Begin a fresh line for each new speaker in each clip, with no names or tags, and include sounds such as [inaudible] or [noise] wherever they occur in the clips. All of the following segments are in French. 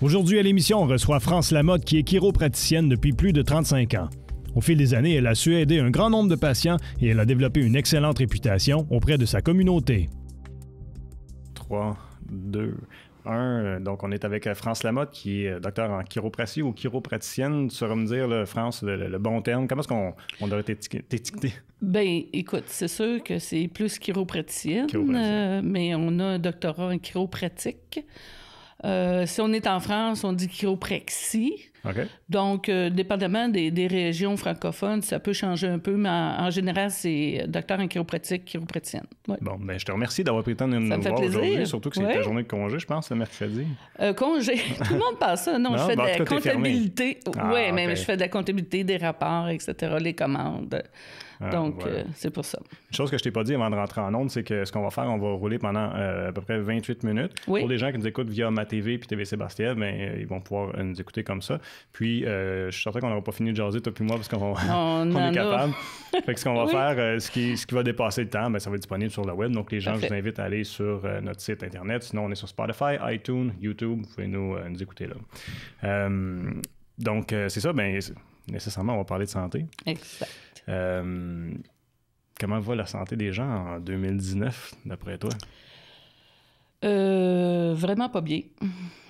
Aujourd'hui à l'émission, on reçoit France Lamotte qui est chiropraticienne depuis plus de 35 ans. Au fil des années, elle a su aider un grand nombre de patients et elle a développé une excellente réputation auprès de sa communauté. 3, 2, 1. Donc, on est avec euh, France Lamotte, qui est euh, docteur en chiropratie ou chiropraticienne. Tu sauras me dire, France, le, bon terme. Comment est-ce qu'on on doit t'étiqueter?
Ben, écoute, c'est sûr que c'est plus chiropraticienne, euh, mais on a un doctorat en chiropratique. Euh, si on est en France, on dit chiropraxie. Donc, euh, dépendamment des, régions francophones, ça peut changer un peu, mais en, général, c'est euh, docteur en chiropratique, chiropraticienne.
Bon, ben, je te remercie d'avoir pris le temps de nous, voir aujourd'hui, surtout que c'est ta journée de congé, je pense, le mercredi.
congé, [laughs] tout le monde pense ça. Non, je fais de ben, la comptabilité. Ah, oui, mais je fais de la comptabilité, des rapports, etc., les commandes. Ah, donc, euh,
c'est pour ça. Une chose que je t'ai pas dit avant de rentrer en ondes, c'est que ce qu'on va faire, on va rouler pendant euh, à peu près 28 minutes. Pour les gens qui nous écoutent via ma TV puis TV Sébastien, ben, euh, ils vont pouvoir nous écouter comme ça. Puis, je suis certain qu'on n'aura pas fini de jaser, toi puis moi, parce qu'on [laughs] est capable. ce qu'on va faire, ce, qui, ce qui va dépasser le temps, ben, ça va être disponible sur le web. Donc, les gens, je vous invite à aller sur notre site Internet. Sinon, on est sur Spotify, iTunes, YouTube. Vous pouvez nous, nous écouter là. donc, c'est ça. Ben, nécessairement, on va parler de santé. Exact. Euh, comment va la santé des gens en 2019, d'après toi?
Euh, vraiment pas bien,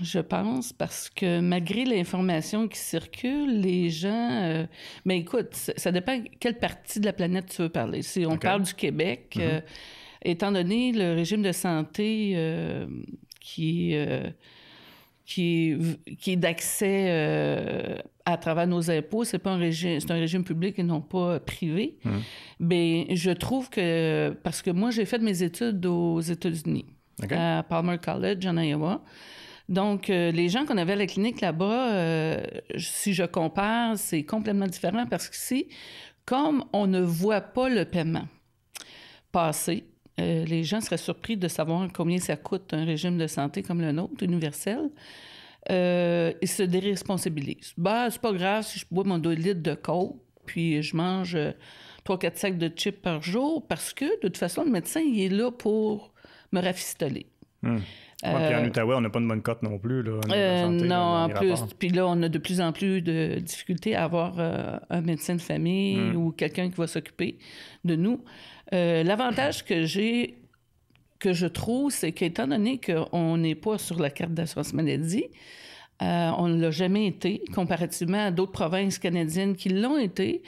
je pense, parce que malgré l'information qui circule, les gens. mais euh, ben écoute, ça, dépend dépend quelle partie de la planète tu veux parler. Si on parle du Québec, mhm. étant donné le régime de santé qui est qui est, qui d'accès euh, à travers nos impôts, c'est pas un régime, c'est un régime public et non pas euh, privé. Mais hum. ben, je trouve que parce que moi j'ai fait mes études aux États-Unis à Palmer College en Iowa. Donc, euh, les gens qu'on avait à la clinique là-bas, si je compare, c'est complètement différent parce que si, comme on ne voit pas le paiement passer, euh, les gens seraient surpris de savoir combien ça coûte un régime de santé comme le nôtre, universel. Euh, ils se déresponsabilisent. Ben, c'est pas grave si je bois mon 2 litres de coke, puis je mange 3-4 euh, sacs de chips par jour, parce que, de toute façon, le médecin, il est là pour me rafistoler. Hmm. Euh, puis en
Outaouais, on n'a pas de bonne cote non plus. Là, non, en plus.
Puis là, on a de plus en plus de difficultés à avoir un médecin de famille hmm. ou quelqu'un qui va s'occuper de nous. Euh, l'avantage que j'ai, que je trouve, c'est qu'étant donné qu'on n'est pas sur la carte d'assurance maladie, euh, on ne l'a jamais été, comparativement à d'autres provinces canadiennes qui l'ont été,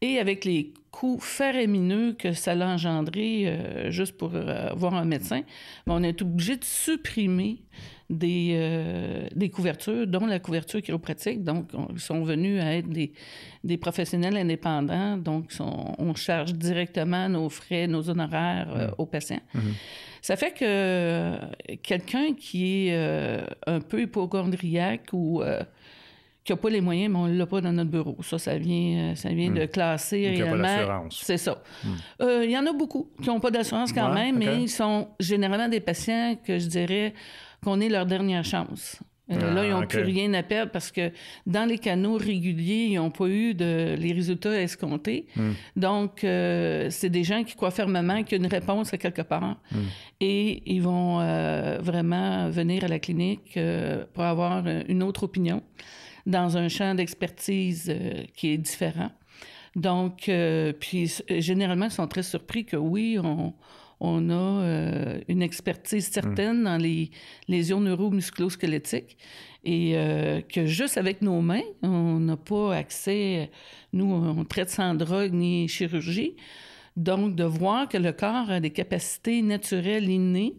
et avec les coûts faramineux que ça l'a engendré euh, juste pour voir un médecin, ben, on est obligé de supprimer euh, des, couvertures, dont la couverture chiropratique. Donc, ils sont venus à être des, professionnels indépendants. Donc, on charge directement nos frais, nos honoraires euh, mm. aux patients. Mm-hmm. Ça fait que euh, quelqu'un qui est un peu hypochondriaque ou qui n'a pas les moyens, mais on ne l'a pas dans notre bureau. Ça, ça vient, ça vient mm. de classer réellement. C'est ça. Mm. Il y en a beaucoup qui n'ont pas d'assurance quand même, mais ils sont généralement des patients que je dirais qu'on est leur dernière chance. Euh, là, ils n'ont ah, plus rien à perdre parce que dans les canaux réguliers, ils n'ont pas eu les résultats escomptés. Hmm. Donc, euh, c'est des gens qui croient fermement qu'une réponse à quelque part. Hmm. Et ils vont euh, vraiment venir à la clinique pour avoir une autre opinion dans un champ d'expertise qui est différent. Donc, puis généralement, ils sont très surpris que oui, on on a euh, une expertise mm. certaine dans les lésions neuromusculosquelettiques et euh, que juste avec nos mains, on n'a pas accès, nous, on traite sans drogue ni chirurgie. Donc, de voir que le corps a des capacités naturelles innées,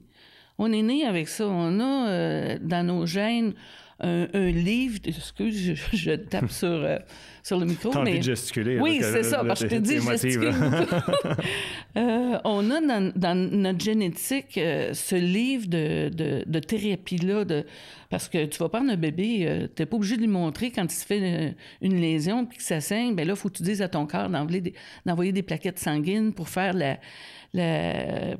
on est né avec ça, on a euh, dans nos gènes, un, livre. Excuse, je, je tape [laughs] sur, euh, sur le micro. mais... de gesticuler. Oui, c'est ça, parce que je te dis, gesticule [laughs] [laughs] euh, on a dans, notre génétique euh, ce livre de, de, thérapie-là, de... parce que tu vas prendre un bébé, t'es pas obligé de lui montrer quand il se fait une, lésion puis que ça saigne, bien là, il faut que tu dises à ton corps d'envoyer des, d'envoyer des plaquettes sanguines pour faire la,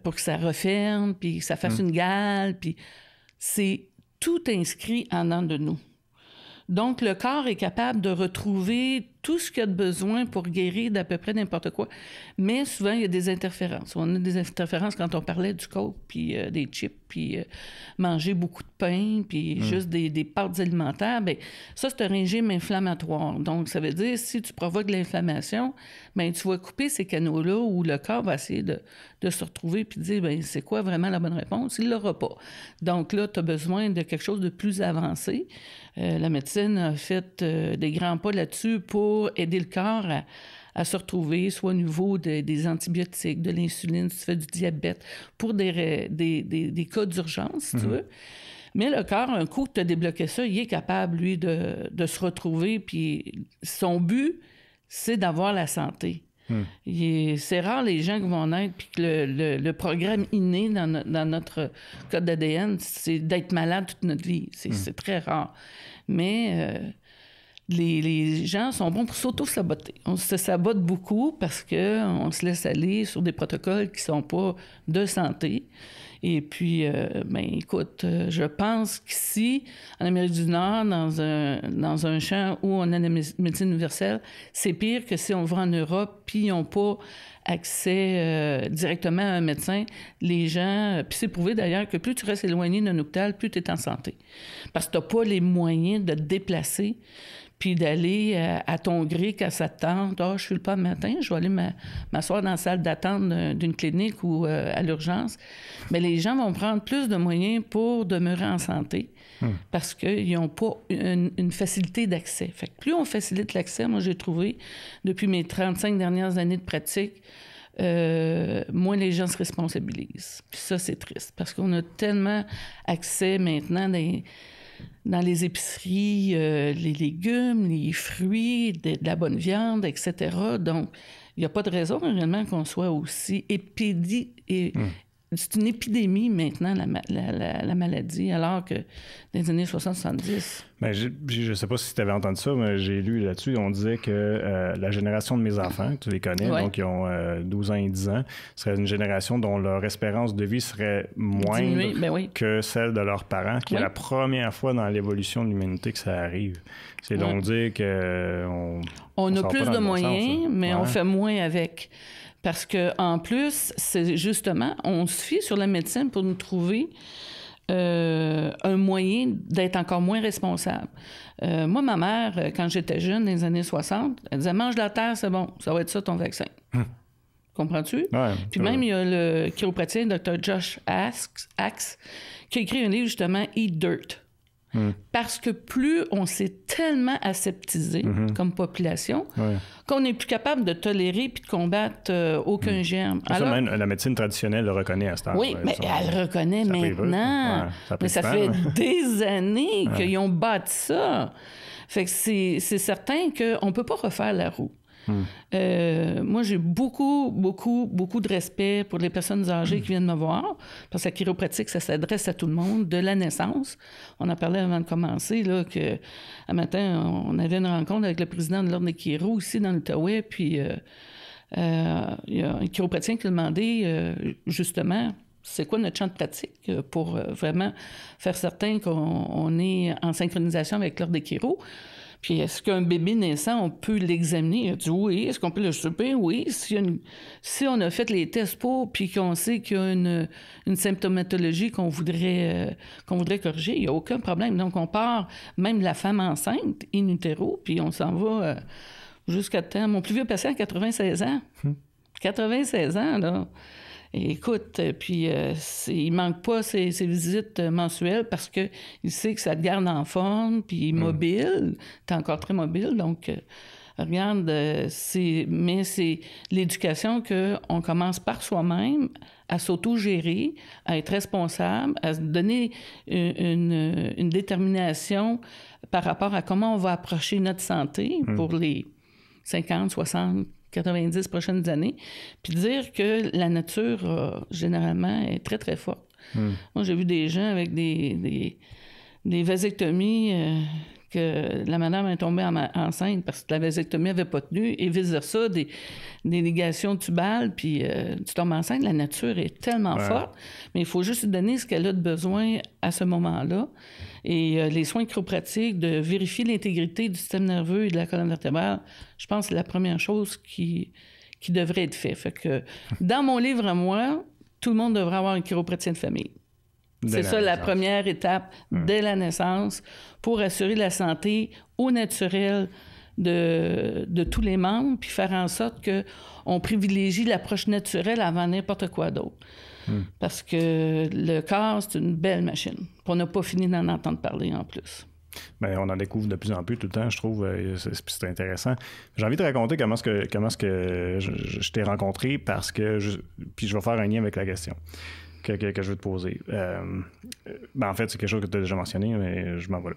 pour que ça referme, puis que ça fasse mm. une gale, puis c'est tout inscrit en un de nous. Donc, le corps est capable de retrouver tout ce qu'il y a de besoin pour guérir d'à peu près n'importe quoi. Mais souvent, il y a des interférences. On a des interférences quand on parlait du coke, puis euh, des chips, puis euh, manger beaucoup de pain, puis hmm. juste des, des, pâtes alimentaires. Bien, ça, c'est un régime inflammatoire. Donc, ça veut dire, si tu provoques de l'inflammation, bien, tu vas couper ces canaux-là où le corps va essayer de, de se retrouver puis dire, bien, c'est quoi vraiment la bonne réponse? Il l'aura pas. Donc là, tu as besoin de quelque chose de plus avancé. Euh, la médecine a fait des grands pas là-dessus pour aider le corps à, se retrouver, soit au niveau des antibiotiques, de l'insuline, si tu fais du diabète, pour des, des, des, cas d'urgence, si tu mhm. veux. Mais le corps, un coup que tu as débloqué ça, il est capable, lui, de, de se retrouver. Puis son but, c'est d'avoir la santé. Hmm. C'est rare les gens qui vont en puis que le, programme inné dans, notre code d'ADN, c'est d'être malade toute notre vie. C'est hmm. très rare. Mais euh, les, gens sont bons pour s'auto-saboter. On se sabote beaucoup parce qu'on se laisse aller sur des protocoles qui sont pas de santé. Et puis, euh, ben, écoute, euh, je pense qu'ici, en Amérique du Nord, dans un, dans un champ où on a la médecine universelle, c'est pire que si on va en Europe puis ils n'ont pas accès euh, directement à un médecin. Les gens, euh, puis c'est prouvé d'ailleurs que plus tu restes éloigné d'un hôpital, plus tu es en santé. Parce que tu n'as pas les moyens de te déplacer puis d'aller euh, à ton gré qu'à sa tente. oh, je suis le pas matin, je vais aller m'asseoir dans la salle d'attente d'une clinique ou euh, à l'urgence. Mais les gens vont prendre plus de moyens pour demeurer en santé hmm. parce qu'ils n'ont pas une, facilité d'accès. Fait que plus on facilite l'accès, moi j'ai trouvé, depuis mes 35 dernières années de pratique, euh, moins les gens se responsabilisent. Puis ça, c'est triste parce qu'on a tellement accès maintenant des dans les épiceries euh, les légumes, les fruits, de, la bonne viande, etc. Donc, il n'y a pas de raison réellement qu'on soit aussi épidi, et, c'est une épidémie maintenant, la, maladie, alors que dans les années 60-70.
Ben, je ne sais pas si tu avais entendu ça, mais j'ai lu là-dessus. On disait que euh, la génération de mes enfants, tu les connais, donc ils ont 12 euh, ans et 10 ans, serait une génération dont leur espérance de vie serait moindre ben que celle de leurs parents, qui est la première fois dans l'évolution de l'humanité que ça arrive. C'est donc dire qu'on. Euh,
on, a plus de moyens, hein. mais on fait moins avec. Parce que en plus, c'est justement, on se fie sur la médecine pour nous trouver euh, un moyen d'être encore moins responsable. Euh, moi, ma mère, quand j'étais jeune, dans les années 60, elle disait Mange de la terre, c'est bon, ça va être ça ton vaccin. Hum. Comprends-tu? Puis même, il y a le chiropraticien, Dr. Josh Axe, Axe, qui a écrit un livre justement, Eat Dirt. Mm. parce que plus on s'est tellement aseptisé mm-hmm. comme population qu'on n'est plus capable de tolérer puis de combattre euh, aucun mm. germe. la
médecine traditionnelle le reconnaît à ce temps. Oui, mais elle
reconnaît maintenant. mais ça fait des [laughs] années qu'ils ont bâti ça. Fait que c'est certain qu'on ne peut pas refaire la roue. Euh, moi, j'ai beaucoup, beaucoup, beaucoup de respect pour les personnes âgées qui viennent me voir, parce que la chiropratique, ça s'adresse à tout le monde, de la naissance. On a parlé avant de commencer, là, que matin, on avait une rencontre avec le président de l'Ordre des aussi ici dans l'Outaouais, puis euh, euh, il y a un chiropratien qui a demandé, justement, c'est quoi notre champ de pratique pour vraiment faire certain qu'on est en synchronisation avec l'Ordre des puis est-ce qu'un bébé naissant, on peut l'examiner? Il dit oui. Est-ce qu'on peut le choper? Oui. Si, on a fait les tests pour, puis qu'on sait qu'il y a une, symptomatologie qu'on voudrait, euh, qu'on voudrait corriger, il n'y a aucun problème. Donc, on part même la femme enceinte, in utero, puis on s'en va euh, jusqu'à temps. Mon plus vieux patient a 96 ans. 96 hmm. ans, là écoute, euh, puis euh, il manque pas ses, visites euh, mensuelles parce que il sait que ça te garde en forme, puis mm. mobile. Tu es encore très mobile, donc regarde, mais c'est l'éducation que on commence par soi-même à s'auto-gérer, à être responsable, à se donner une, détermination par rapport à comment on va approcher notre santé mm. pour les 50, 60, 90 prochaines années, puis dire que la nature, euh, généralement, est très, très forte. Hmm. Moi, j'ai vu des gens avec des, vasectomies euh, que la madame est tombée enceinte parce que la vasectomie n'avait pas tenu, et vice-versa, des, des ligations tubales, puis euh, tu tombes enceinte, la nature est tellement forte, mais il faut juste lui donner ce qu'elle a de besoin à ce moment-là. Et euh, les soins chiropratiques, de vérifier l'intégrité du système nerveux et de la colonne vertébrale, je pense que c'est la première chose qui, qui devrait être faite. Fait que [laughs] dans mon livre à moi, tout le monde devrait avoir un chiropraticien de famille. C'est ça la première étape dès la naissance pour assurer la santé au naturel de, de tous les membres, puis faire en sorte qu'on privilégie l'approche naturelle avant n'importe quoi d'autre. Hmm. Parce que le corps, c'est une belle machine. On n'a pas fini d'en entendre parler en plus.
Ben, on en découvre de plus en plus tout le temps, je trouve. Euh, c'est intéressant. J'ai envie de raconter comment ce que, comment je, t'ai rencontré parce que. Je, puis je vais faire un lien avec la question. Que, je veux te poser. Euh, euh, ben, en fait, c'est quelque chose que tu as déjà mentionné, mais je m'en vais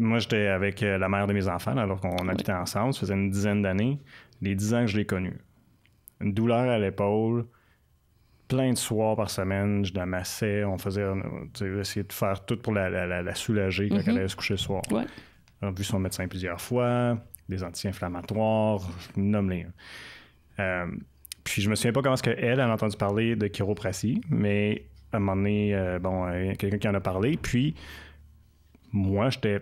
Moi, j'étais avec la mère de mes enfants alors qu'on habitait ensemble. Ça faisait une dizaine d'années. Les dix ans que je l'ai connu. Une douleur à l'épaule, plein de soirs par semaine, je la on faisait, tu essayer de faire tout pour la, soulager quand mhm. elle allait se coucher le soir. On a vu son médecin plusieurs fois, des anti-inflammatoires, je nomme les. Euh, puis je me souviens pas comment est-ce qu'elle, a entendu parler de chiropratie, mais à un moment donné, euh, bon, euh, quelqu'un qui en a parlé, puis moi, j'étais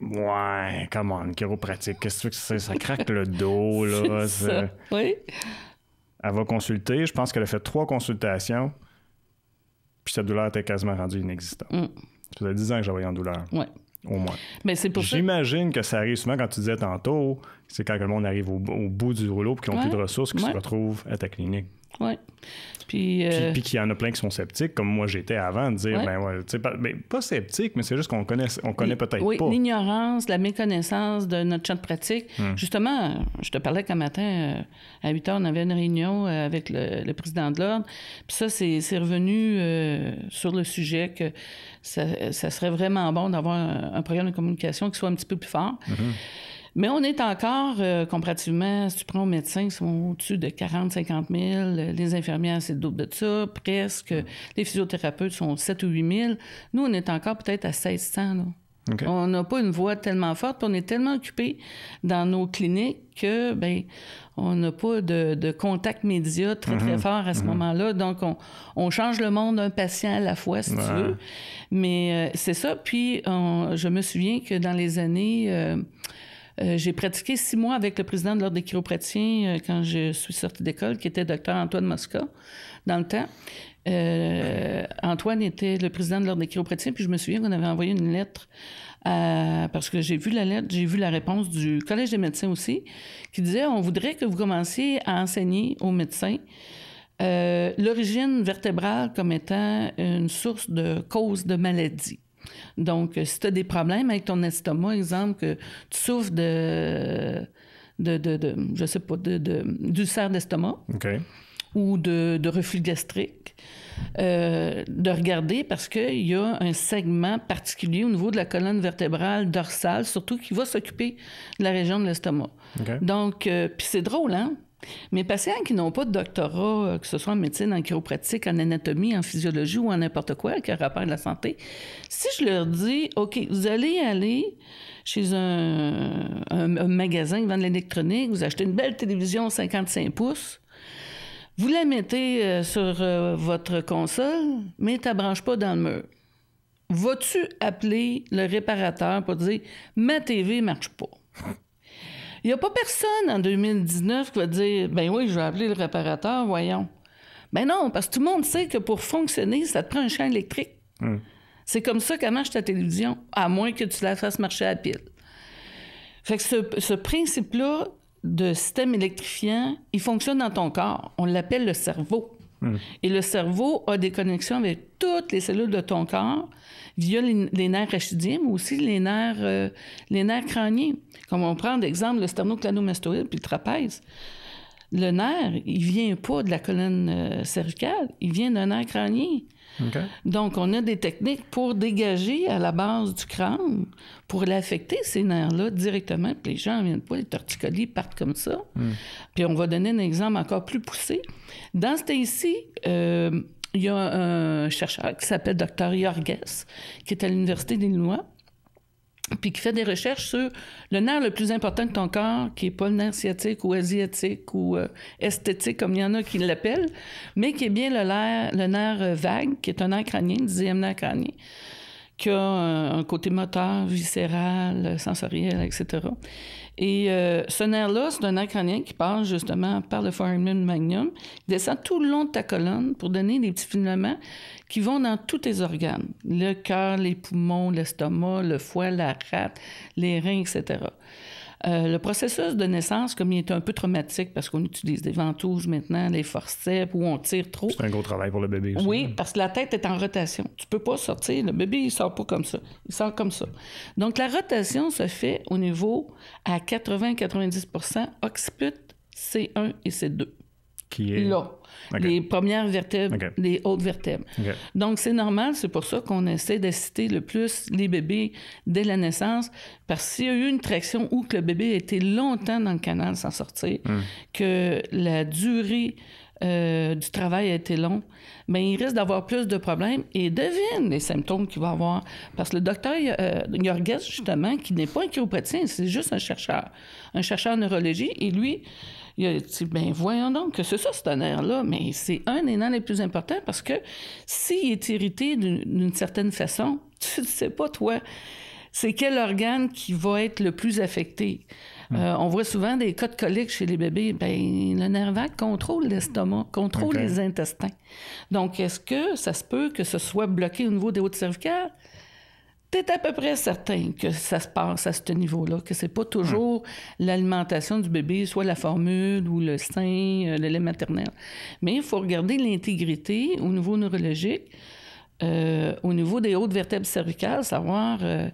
Ouais, come on, chiropratique, qu'est-ce que c'est? Ça craque le dos, là. [laughs] ça. Oui. Elle va consulter. Je pense qu'elle a fait trois consultations. Puis cette douleur était quasiment rendue inexistante. Mm. Ça faisait dix ans que j'avais en douleur. Au moins. Mais c'est pour J'imagine que ça arrive souvent quand tu disais tantôt, c'est quand le monde arrive au, bout du rouleau et qu'ils n'ont plus de ressources, qu'ils se retrouvent à ta clinique.
Oui. Puis, euh, puis,
qu'il y en a plein qui sont sceptiques, comme moi j'étais avant, de dire, ouais. ben ouais, ben, pas, mais pas sceptique, mais c'est juste qu'on connaît, on connaît peut-être oui, pas.
L'ignorance, la méconnaissance de notre champ de pratique. Hmm. Justement, je te parlais qu'un matin, euh, à 8 heures, on avait une réunion euh, avec le, président de l'Ordre. Puis ça, c'est revenu sur le sujet que ça, serait vraiment bon d'avoir un, programme de communication qui soit un petit peu plus fort. Hmm. Mais on est encore, euh, comparativement, si tu prends aux médecins, ils sont au-dessus de 40, 50 000. Les infirmières, c'est le double de ça, presque. Les physiothérapeutes sont 7 ou 8 000. Nous, on est encore peut-être à 1600. On n'a pas une voix tellement forte, on est tellement occupé dans nos cliniques que ben on n'a pas de, contact média très, très mhm. fort à ce mhm. moment-là. Donc, on, change le monde un patient à la fois, si tu veux. Mais euh, c'est ça. Puis, je me souviens que dans les années... Euh, euh, j'ai pratiqué six mois avec le président de l'Ordre des chiropratiens euh, quand je suis sortie d'école, qui était docteur Antoine Mosca, dans le temps. Euh, Antoine était le président de l'Ordre des chiropratiens, puis je me souviens qu'on avait envoyé une lettre parce que j'ai vu la lettre, j'ai vu la réponse du Collège des médecins aussi, qui disait on voudrait que vous commenciez à enseigner aux médecins l'origine vertébrale comme étant une source de cause de maladie. Donc, euh, si tu as des problèmes avec ton estomac, exemple, que tu souffres de, de, de, je sais pas, de de, d'estomac ou de, reflux gastrique, euh, de regarder parce qu'il y a un segment particulier au niveau de la colonne vertébrale dorsale, surtout qui va s'occuper de la région de l'estomac. Donc, euh, puis c'est drôle, hein? Mes patients qui n'ont pas de doctorat, euh, que ce soit en médecine, en chiropratique, en anatomie, en physiologie ou en n'importe quoi qui a rapport à la santé, si je leur dis, OK, vous allez aller chez un, magasin qui vend de l'électronique, vous achetez une belle télévision 55 pouces, vous la mettez euh, sur euh, votre console, mais tu ne branches pas dans le mur. Vas-tu appeler le réparateur pour dire, ma TV marche pas? Il n'y a pas personne en 2019 qui va dire Ben oui, je vais appeler le réparateur, voyons. Ben non, parce que tout le monde sait que pour fonctionner, ça te prend un champ électrique. Hmm. C'est comme ça qu'elle marche ta télévision, à moins que tu la fasses marcher à pile. Fait que ce, ce principe-là de système électrifiant, il fonctionne dans ton corps. On l'appelle le cerveau. Mm. Et le cerveau a des connexions avec toutes les cellules de ton corps via les, nerfs rachidiens, mais aussi euh, les nerfs, crâniens. Comme on prend d'exemple le sternocleidomastoïde puis le trapèze. Le nerf, il vient pas de la colonne euh, cervicale, il vient d'un nerf crânien. Donc, on a des techniques pour dégager à la base du crâne, pour l'affecter, ces nerfs-là, directement. Puis les gens ne viennent pas, les torticolis partent comme ça. Hmm. Puis on va donner un exemple encore plus poussé. Dans ce ici, ci euh, il y a un chercheur qui s'appelle Dr. Yorges, qui est à l'Université d'Illinois, puis qui fait des recherches sur le nerf le plus important de ton corps, qui n'est pas le nerf sciatique ou asiatique ou euh, esthétique, comme il y en a qui l'appellent, mais qui est bien le nerf, le nerf euh, vague, qui est un nerf crânien, le dixième nerf crânien, qui a euh, un, côté moteur, viscéral, sensoriel, etc. Et ce nerf-là, c'est un nerf crânien qui passe justement par le foramen magnum, descend tout le long de ta colonne pour donner des petits filaments qui vont dans tous tes organes, le cœur, les poumons, l'estomac, le foie, la rate, les reins, etc. Euh, le processus de naissance, comme il est un peu traumatique parce qu'on utilise des ventouses maintenant, les forceps, ou on tire trop. C'est
un gros travail pour le bébé aussi.
Oui, hein. parce que la tête est en rotation. Tu peux pas sortir. Le bébé, il sort pas comme ça. Il sort comme ça. Donc, la rotation se fait au niveau à 80-90 occiput, C1 et C2 qui est là. Les premières vertèbres, les hautes vertèbres. Donc, c'est normal, c'est pour ça qu'on essaie d'assister le plus les bébés dès la naissance, parce qu'il y a eu une traction ou que le bébé a été longtemps dans le canal sans sortir, hmm. que la durée euh, du travail a été longue, ben, mais il risque d'avoir plus de problèmes et devine les symptômes qu'il va avoir. Parce que le docteur euh, justement, qui n'est pas un chiropraticien, c'est juste un chercheur, un chercheur en neurologie, et lui, il a dit, ben voyons donc que c'est ça, ce nerf là Mais c'est un des noms les plus importants parce que s'il est irrité d'une certaine façon, [laughs] tu ne sais pas, toi, c'est quel organe qui va être le plus affecté. Hum. Euh, on voit souvent des cas de colique chez les bébés. Ben, le nerf vague contrôle l'estomac, contrôle les intestins. Donc, est-ce que ça se peut que ce soit bloqué au niveau des hautes cervicales? t'es à peu près certain que ça se passe à ce niveau-là, que c'est pas toujours l'alimentation du bébé, soit la formule ou le sein, euh, le lait maternel. Mais il faut regarder l'intégrité au niveau neurologique, euh, au niveau des hautes vertèbres cervicales, savoir euh,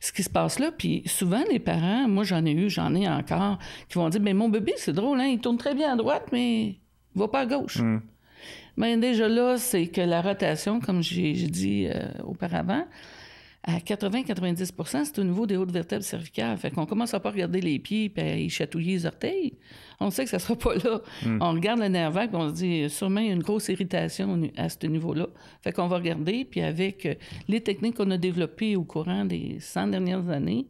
ce qui se passe là. Puis souvent, les parents, moi j'en ai eu, j'en ai encore, qui vont dire, mais ben, mon bébé, c'est drôle, hein, il tourne très bien à droite, mais il va pas à gauche. Mais mm. ben, déjà là, c'est que la rotation, comme j'ai dit auparavant, à 80-90 c'est au niveau des hautes vertèbres cervicales. Fait qu'on commence à pas regarder les pieds puis à y chatouiller les orteils. On sait que ça sera pas là. Hmm. On regarde le nerf vague on se dit sûrement il y a une grosse irritation à ce niveau-là. Fait qu'on va regarder puis avec euh, les techniques qu'on a développées au courant des 100 dernières années,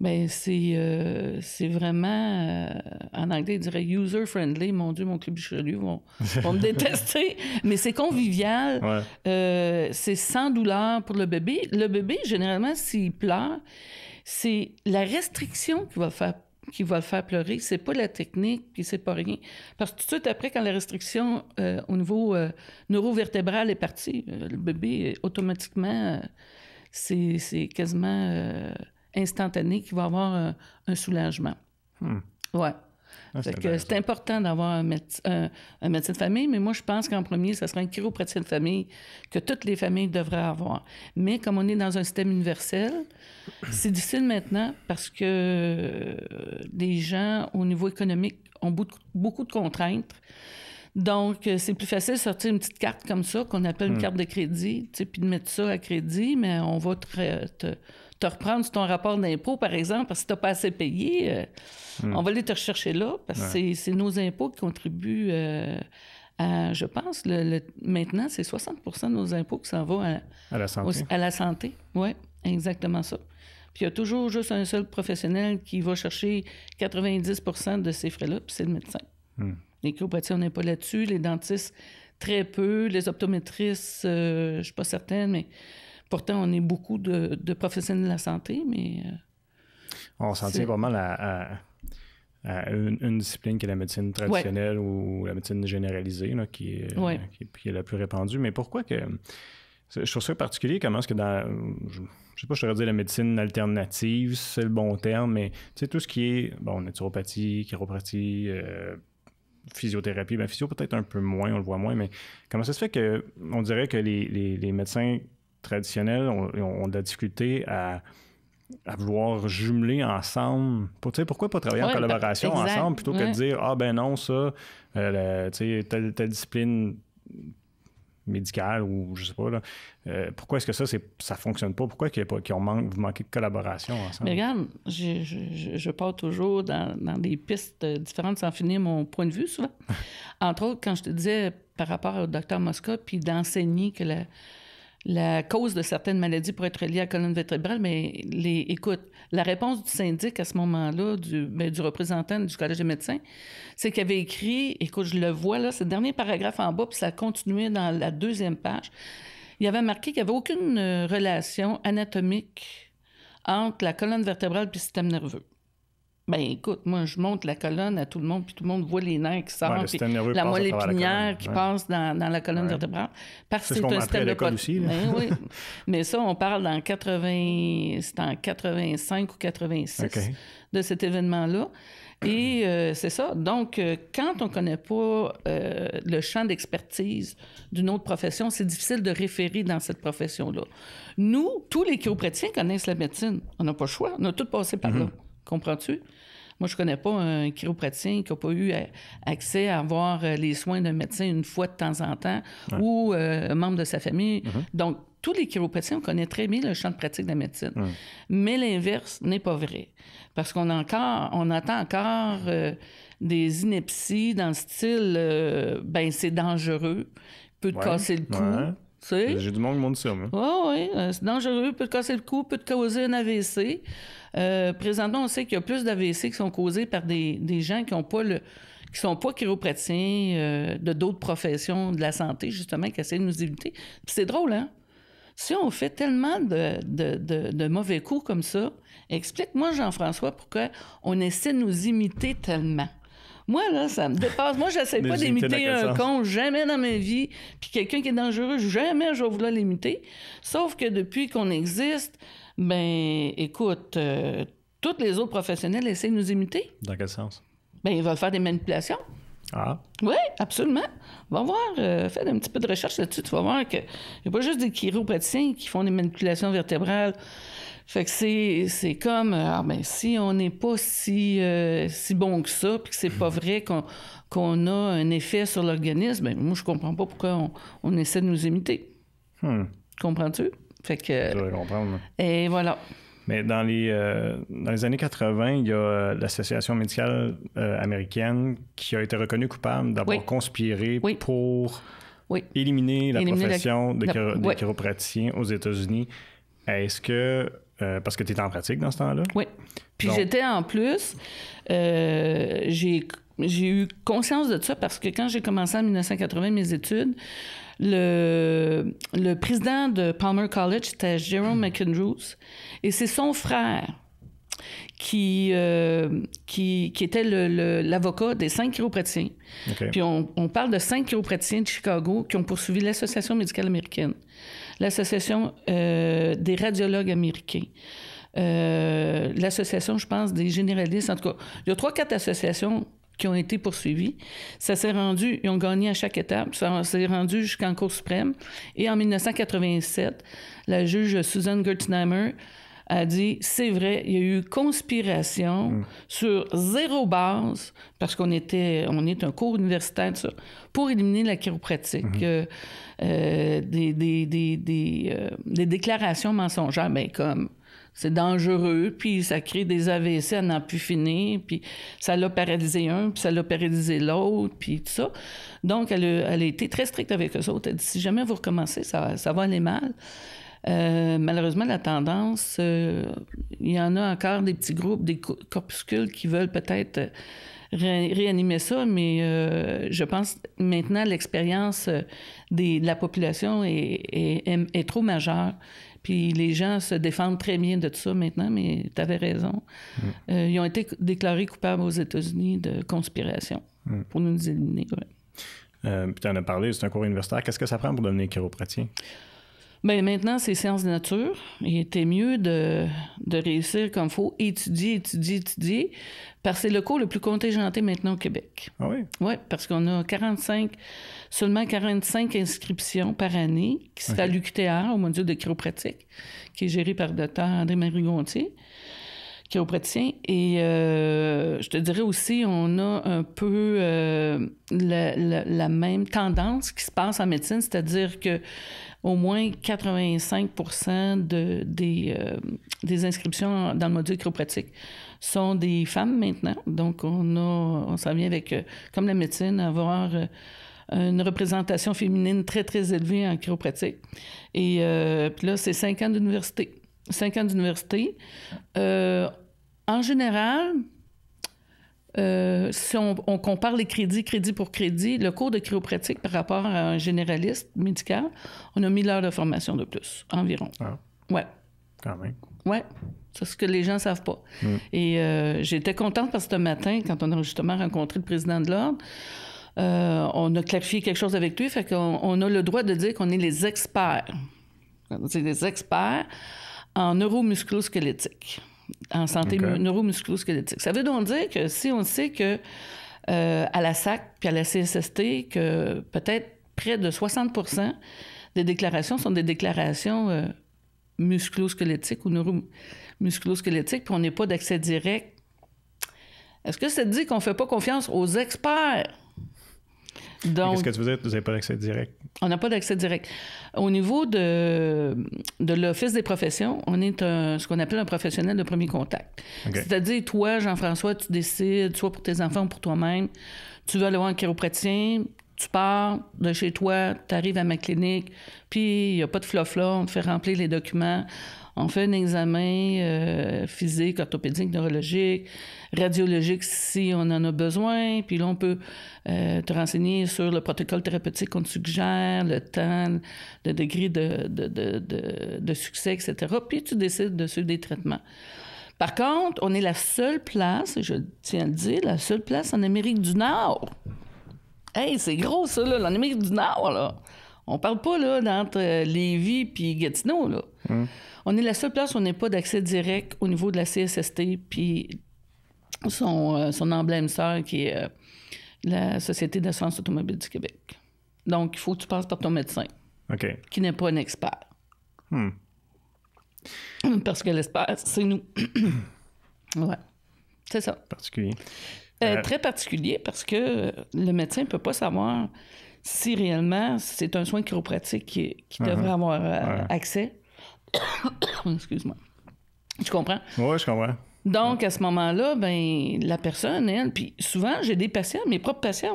ben, c'est, euh, c'est vraiment, euh, en anglais, il dirait user-friendly. Mon Dieu, mon club chelou vont, vont me [laughs] détester. Mais c'est convivial. Euh, c'est sans douleur pour le bébé. Le bébé, généralement, s'il pleure, c'est la restriction qui va faire qui va le faire pleurer, c'est pas la technique, puis c'est pas rien. Parce que tout de suite après, quand la restriction au niveau neurovertébral est partie, le bébé, automatiquement, c'est, c'est quasiment instantané qui va avoir euh, un, soulagement. Hmm. Ah, c'est important d'avoir un, un, médecin de famille, mais moi, je pense qu'en premier, ce sera un chiropraticien de famille que toutes les familles devraient avoir. Mais comme on est dans un système universel, c'est difficile maintenant parce que euh, les gens, au niveau économique, ont beaucoup de contraintes. Donc, euh, c'est plus facile de sortir une petite carte comme ça, qu'on appelle une hmm. carte de crédit, puis de mettre ça à crédit, mais on va te te reprendre sur ton rapport d'impôt, par exemple, parce que tu n'as pas assez payé, euh, hmm. on va aller te rechercher là, parce que c'est nos impôts qui contribuent euh, à, je pense, le, maintenant, c'est 60 de nos impôts qui s'en va à, la santé. oui, exactement ça. Puis il y a toujours juste un seul professionnel qui va chercher 90 de ces frais-là, puis c'est le médecin. Hmm. Les chiropraties, on n'est pas là-dessus. Les dentistes, très peu. Les optométristes, euh, je ne suis pas certaine, mais Pourtant, on est beaucoup de, professionnels de la santé, mais. Euh, on s'en tient vraiment
à, une, discipline qui est la médecine traditionnelle ou la médecine généralisée, euh, qui, est, la plus répandue. Mais pourquoi que. Je trouve ça particulier comment est-ce que dans. Je, ne sais pas, je te dire la médecine alternative, c'est le bon terme, mais tu sais, tout ce qui est bon, naturopathie, chiropratie, euh, physiothérapie, ben physio peut-être un peu moins, on le voit moins, mais comment ça se fait que on dirait que les médecins traditionnel, on, on a discuté à, vouloir jumeler ensemble. Pour, pourquoi pas travailler en ben, collaboration ensemble plutôt que de dire Ah ben non, ça, euh, telle, discipline médicale ou je sais pas, là, euh, pourquoi est-ce que ça, c'est, ça fonctionne pas? Pourquoi qu'il y manque, vous manquez de collaboration ensemble?
regarde, je, je, pars toujours dans, des pistes différentes sans finir mon point de vue souvent. [laughs] Entre autres, quand je te disais par rapport au docteur Mosca, puis d'enseigner que la la cause de certaines maladies pourrait être liée à la colonne vertébrale, mais les, écoute, la réponse du syndic à ce moment-là, du, ben, du représentant du Collège des médecins, c'est qu'il avait écrit, écoute, je le vois là, ce dernier paragraphe en bas, puis ça continuait dans la deuxième page, il avait marqué qu'il n'y avait aucune euh, relation anatomique entre la colonne vertébrale et le système nerveux. Ben écoute, moi, je monte la colonne à tout le monde, puis tout le monde voit les nerfs qui sortent, ben, la moelle épinière qui passe dans, la colonne vertébrale. Parce que c'est un système de aussi, ben oui. [laughs] Mais ça, on parle dans 80... C'est en 85 ou 86 de cet événement-là. Et euh, c'est ça. Donc, euh, quand on ne connaît pas euh, le champ d'expertise d'une autre profession, c'est difficile de référer dans cette profession-là. Nous, tous les chiropratiens connaissent la médecine. On n'a pas le choix. On a tout passé par mm-hmm. là. Comprends-tu? Moi, je connais pas un chiropraticien qui n'a pas eu accès à avoir euh, les soins d'un médecin une fois de temps en temps ou euh, un membre de sa famille. Mm-hmm. Donc, tous les chiropraticiens, on connaît très bien le champ de pratique de la médecine. Mais l'inverse n'est pas vrai. Parce qu'on encore, on entend encore euh, des inepties dans le style ben c'est dangereux, peut te casser le cou.
J'ai
monde qui
oui, c'est dangereux, peut te casser le cou, peut te causer un AVC présentons euh, présentement, on sait qu'il y a plus d'AVC qui sont causés par des, gens qui ont pas le qui sont pas chiropraticiens euh, de d'autres professions de la santé, justement, qui essaient de nous imiter Puis c'est drôle, hein? Si on fait tellement de, mauvais coups comme ça, explique-moi, Jean-François, pourquoi on essaie de nous imiter tellement. Moi, là, ça me dépasse. Moi, j'essaie pas [laughs] d'imiter un con jamais dans ma vie. Puis quelqu'un qui est dangereux, jamais je vais vouloir l'imiter. Sauf que depuis qu'on existe, ben, écoute, euh, tous les autres professionnels essaient de nous imiter. Dans quel sens? Ben, ils veulent faire des manipulations. Ah. Oui, absolument. Va voir, euh, faites un petit peu de recherche là-dessus. Tu vas voir que n'y a pas juste des chiropraticiens qui font des manipulations vertébrales. Fait que c'est, comme, euh, ah ben, si on n'est pas si, bon que ça, puis que c'est pas [laughs] vrai qu'on, a un effet sur l'organisme, ben, moi, je comprends pas pourquoi on, essaie de nous imiter. Hmm. Comprends-tu? Fait que... comprendre. Et voilà. Mais dans les, euh,
dans les années 80, il y a euh, l'Association médicale euh, américaine qui a été reconnue coupable d'avoir conspiré pour éliminer la profession de, aux États-Unis. Est-ce que parce que tu étais en pratique dans ce temps-là. Oui. Puis
j'étais en plus, j'ai eu conscience de ça parce que quand j'ai commencé en 1980 mes études, le, le président de Palmer College, c'était Jerome hmm. McAndrews. et c'est son frère qui, euh, qui, était l'avocat des cinq chiropraticiens. Puis on, parle de cinq chiropraticiens de Chicago qui ont poursuivi l'Association médicale américaine, l'Association euh, des radiologues américains. Euh, l'association, je pense, des généralistes. En tout cas, il y a trois, quatre associations qui ont été poursuivis. Ça s'est rendu, ils ont gagné à chaque étape, ça s'est rendu jusqu'en Cour suprême. Et en 1987, la juge Susan Gertzheimer a dit c'est vrai, il y a eu conspiration mm. sur zéro base, parce qu'on était, on est un cours universitaire, pour éliminer la chiropratique. Mm-hmm. Euh, euh, euh, des, déclarations mensongères, mais ben, comme c'est dangereux, puis ça crée des AVC à n'en plus finir, puis ça l'a paralysé un, puis ça l'a paralysé l'autre, puis tout ça. Donc, elle a, été très stricte avec eux autres. Elle dit, si jamais vous recommencez, ça, va aller mal. Euh, malheureusement, la tendance, euh, il y en a encore des petits groupes, des corpuscules qui veulent peut-être euh, réanimer ça, mais je pense maintenant l'expérience de la population est, trop majeure puis les gens se défendent très bien de tout ça maintenant, mais tu avais raison. Mm. Euh, ils ont été déclarés coupables aux États-Unis de conspiration mm. pour nous éliminer.
Euh, puis tu en as parlé, c'est un cours universitaire. Qu'est-ce que ça prend pour devenir chiropraticien?
Bien, maintenant, c'est sciences de nature. Il était mieux de, réussir comme il faut, étudier, étudier, étudier, parce que c'est le cours le plus contingenté maintenant au Québec. Ah oui? parce qu'on a 45, seulement 45 inscriptions par année, qui sont à l'UQTR, au module de chiropratique, qui est géré par le docteur André-Marie Gontier, chiropraticien. Et euh, je te dirais aussi, on a un peu euh, la même tendance qui se passe en médecine, c'est-à-dire que au moins 85 de, des, euh, des, inscriptions dans le module chiropratique sont des femmes maintenant. Donc, on, a, on s'en vient avec, euh, comme la médecine, avoir euh, une représentation féminine très, très élevée en chiropratique. Et puis là, c'est cinq ans d'université. Cinq ans d'université. en général, euh, si on, compare les crédits, crédit pour crédit, le cours de chiropratique par rapport à un généraliste médical, on a 1000 heures de formation de plus, environ. Ah. Ouais. Quand même. Ouais. C'est ce que les gens ne savent pas. Mm. Et euh, j'étais contente parce que ce matin, quand on a justement rencontré le président de l'Ordre, euh, on a clarifié quelque chose avec lui, fait qu'on a le droit de dire qu'on est les experts. C'est des experts en neuromusculosquelettique en santé neuromusculosquelettique. Ça veut donc dire que si on sait que euh, à la SAC puis à la CSST, que peut-être près de 60 des déclarations sont des déclarations euh, musculosquelettiques ou neuromusculosquelettiques, puis on n'est pas d'accès direct. Est-ce que ça dit qu'on ne fait pas confiance aux experts donc, Qu'est-ce que tu
veux dire? Vous n'avez pas d'accès direct?
On n'a pas d'accès direct. Au niveau de, de l'Office des professions, on est ce qu'on appelle un professionnel de premier contact. C'est-à-dire, toi, Jean-François, tu décides, soit pour tes enfants ou pour toi-même, tu veux aller voir un chiropraticien, tu pars de chez toi, tu arrives à ma clinique, puis il n'y a pas de flofla, on te fait remplir les documents, on fait un examen euh, physique, orthopédique, neurologique, radiologique si on en a besoin. Puis là, on peut euh, te renseigner sur le protocole thérapeutique qu'on te suggère, le temps, le degré de, succès, etc. Puis tu décides de suivre des traitements. Par contre, on est la seule place, je tiens à le dire, la seule place en Amérique du Nord. Hey, c'est gros ça, là, l'Amérique du Nord, là. On parle pas là d'entre euh, Lévis puis Gatineau là. Hmm. On est la seule place où on n'a pas d'accès direct au niveau de la CSST puis son, euh, son emblème sœur qui est euh, la Société d'assurance automobile du Québec. Donc il faut que tu passes par ton médecin. Qui n'est pas un expert. Hmm. [clears throat] Parce que l'expert, c'est nous. [clears throat] ouais. C'est ça. Particulier. très particulier parce que le médecin ne peut pas savoir si réellement c'est un soin chiropratique qui, qui mhm. devrait avoir euh, accès. [coughs] Excuse-moi. Tu comprends? Oui, je comprends. Donc, à ce moment-là, ben, la personne, elle, puis souvent, j'ai des patients, mes propres patients,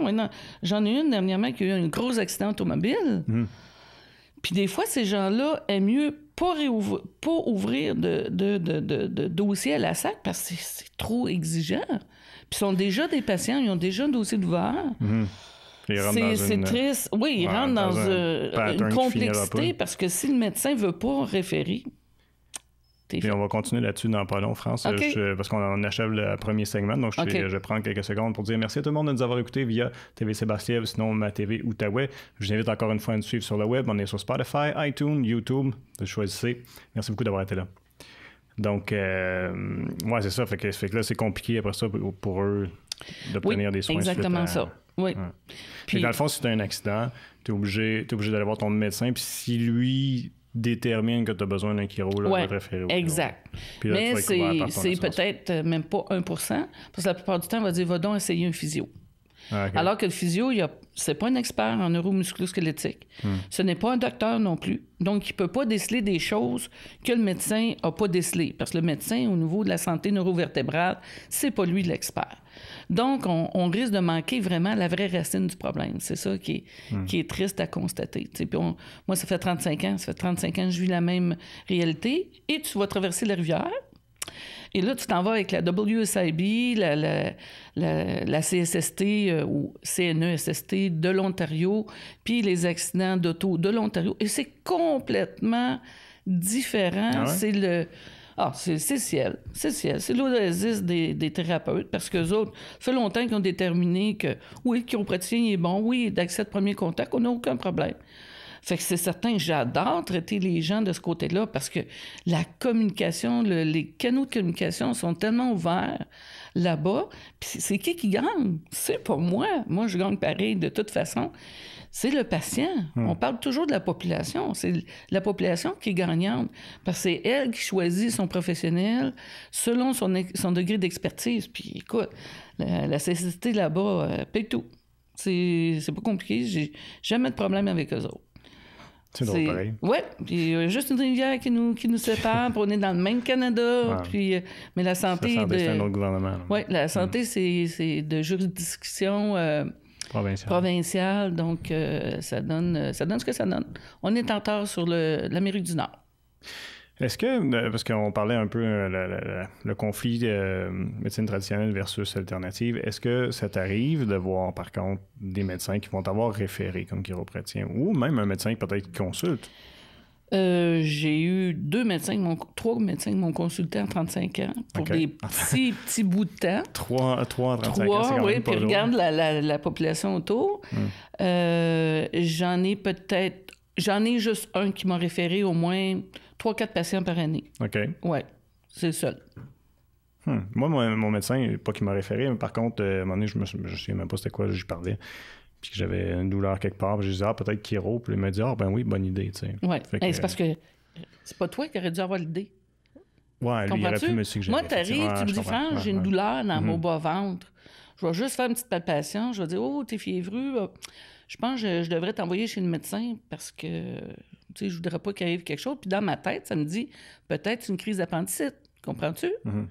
j'en ai une dernièrement qui a eu un gros accident automobile. Mhm. Puis des fois, ces gens-là aiment mieux pas, pas ouvrir de, dossier à la SAC parce que c'est trop exigeant. Puis ils sont déjà des patients, ils ont déjà un dossier de Mm.
C'est triste. Oui, il rentre dans, une complexité
parce que si le médecin veut pas référer,
et on va continuer là-dessus dans pas long, France, parce qu'on en achève le premier segment. Donc, je, prends quelques secondes pour dire merci à tout le monde de nous avoir écoutés via TV Sébastien, sinon ma TV Outaouais. Je vous invite encore une fois à nous suivre sur le web. On est sur Spotify, iTunes, YouTube. Vous choisissez. Merci beaucoup d'avoir été là. Donc, euh, ouais, c'est ça. Fait que, fait que là, c'est compliqué après ça pour eux d'obtenir des soins. Exactement ça. Oui. Puis, dans le fond, si tu as un accident, tu es obligé, obligé d'aller voir ton médecin. Puis si lui détermine que tu as besoin d'un chiro, là, référer Exact. Mais c'est
peut-être euh, même pas 1 parce que la plupart du temps, on va dire va donc essayer un physio. Ah, Alors que le physio, ce n'est pas un expert en neuromusculosquelettique. Hmm. Ce n'est pas un docteur non plus. Donc, il ne peut pas déceler des choses que le médecin n'a pas décelées. Parce que le médecin, au niveau de la santé neurovertébrale, c'est pas lui l'expert. Donc, on, risque de manquer vraiment la vraie racine du problème. C'est ça qui est, hmm. qui est triste à constater. Puis moi, ça fait 35 ans. Ça fait 35 ans que je vis la même réalité. Et tu vas traverser la rivière. Et là, tu t'en vas avec la WSIB, la, la, la, CSST euh, ou CNESST de l'Ontario, puis les accidents d'auto de l'Ontario. Et c'est complètement différent. Ah c'est le ah, c'est Ciel. C'est Ciel. C'est l'oasis des, des thérapeutes parce qu'eux autres, ça fait longtemps qu'ils ont déterminé que oui, pratiqué, chiropraticien est bon, oui, d'accès de premier contact, on n'a aucun problème. Fait que c'est certain que j'adore traiter les gens de ce côté-là parce que la communication, les canaux de communication sont tellement ouverts là-bas. Puis c'est qui qui gagne? C'est pas moi. Moi, je gagne pareil de toute façon c'est le patient. Hmm. On parle toujours de la population. C'est la population qui est gagnante parce que c'est elle qui choisit son professionnel selon son, son degré d'expertise. Puis écoute, la, cécité là-bas euh, paye tout. C'est pas compliqué. J'ai jamais de problème avec eux autres. C'est drôle, pareil. Oui, puis euh, juste une rivière qui nous, qui nous sépare, puis on est dans le même Canada. [laughs] Puis, euh, mais la santé. La c'est un autre Oui, la hmm. santé, c'est de juridiction provincial. provincial donc, euh, ça, donne, euh, ça donne ce que ça donne. On est en retard sur l'Amérique du Nord.
Est-ce que, euh, parce qu'on parlait un peu le, conflit médecine traditionnelle versus alternative, est-ce que ça t'arrive de voir par contre des médecins qui vont avoir référé comme chiropratien ou même un médecin qui peut-être consulte?
Euh, j'ai eu deux médecins, trois médecins qui m'ont consulté en 35 ans pour des petits, [laughs] petits bouts de temps.
Trois, trois en 35 trois, ans, oui, puis regarde
la, population autour. Hmm. Euh, j'en ai peut-être... J'en ai juste un qui m'a référé au moins trois, quatre patients par année. OK. Oui, c'est le seul.
Hmm. Moi, mon, médecin, pas qui m'a référé, mais par contre, euh, à un moment donné, je ne sais même pas c'était quoi, j'y parlais puis j'avais une douleur quelque part. Puis je disais, ah, peut-être chiro. Puis il m'a dit, ah, ben oui, bonne idée, tu sais.
Ouais. c'est parce que c'est pas toi qui aurais dû avoir l'idée.
Ouais, lui, il aurait pu me suggérer. Moi, t'arrives, tu me dis, Franck, j'ai une douleur dans mon mhm.
bas-ventre. Je vais juste faire une petite palpation. Je vais dire, oh, t'es fiévreux. Euh, je pense que je, devrais t'envoyer chez le médecin parce que, tu sais, je voudrais pas qu'il arrive quelque chose. Puis dans ma tête, ça me dit, peut-être une crise d'appendicite. Comprends-tu? Mhm.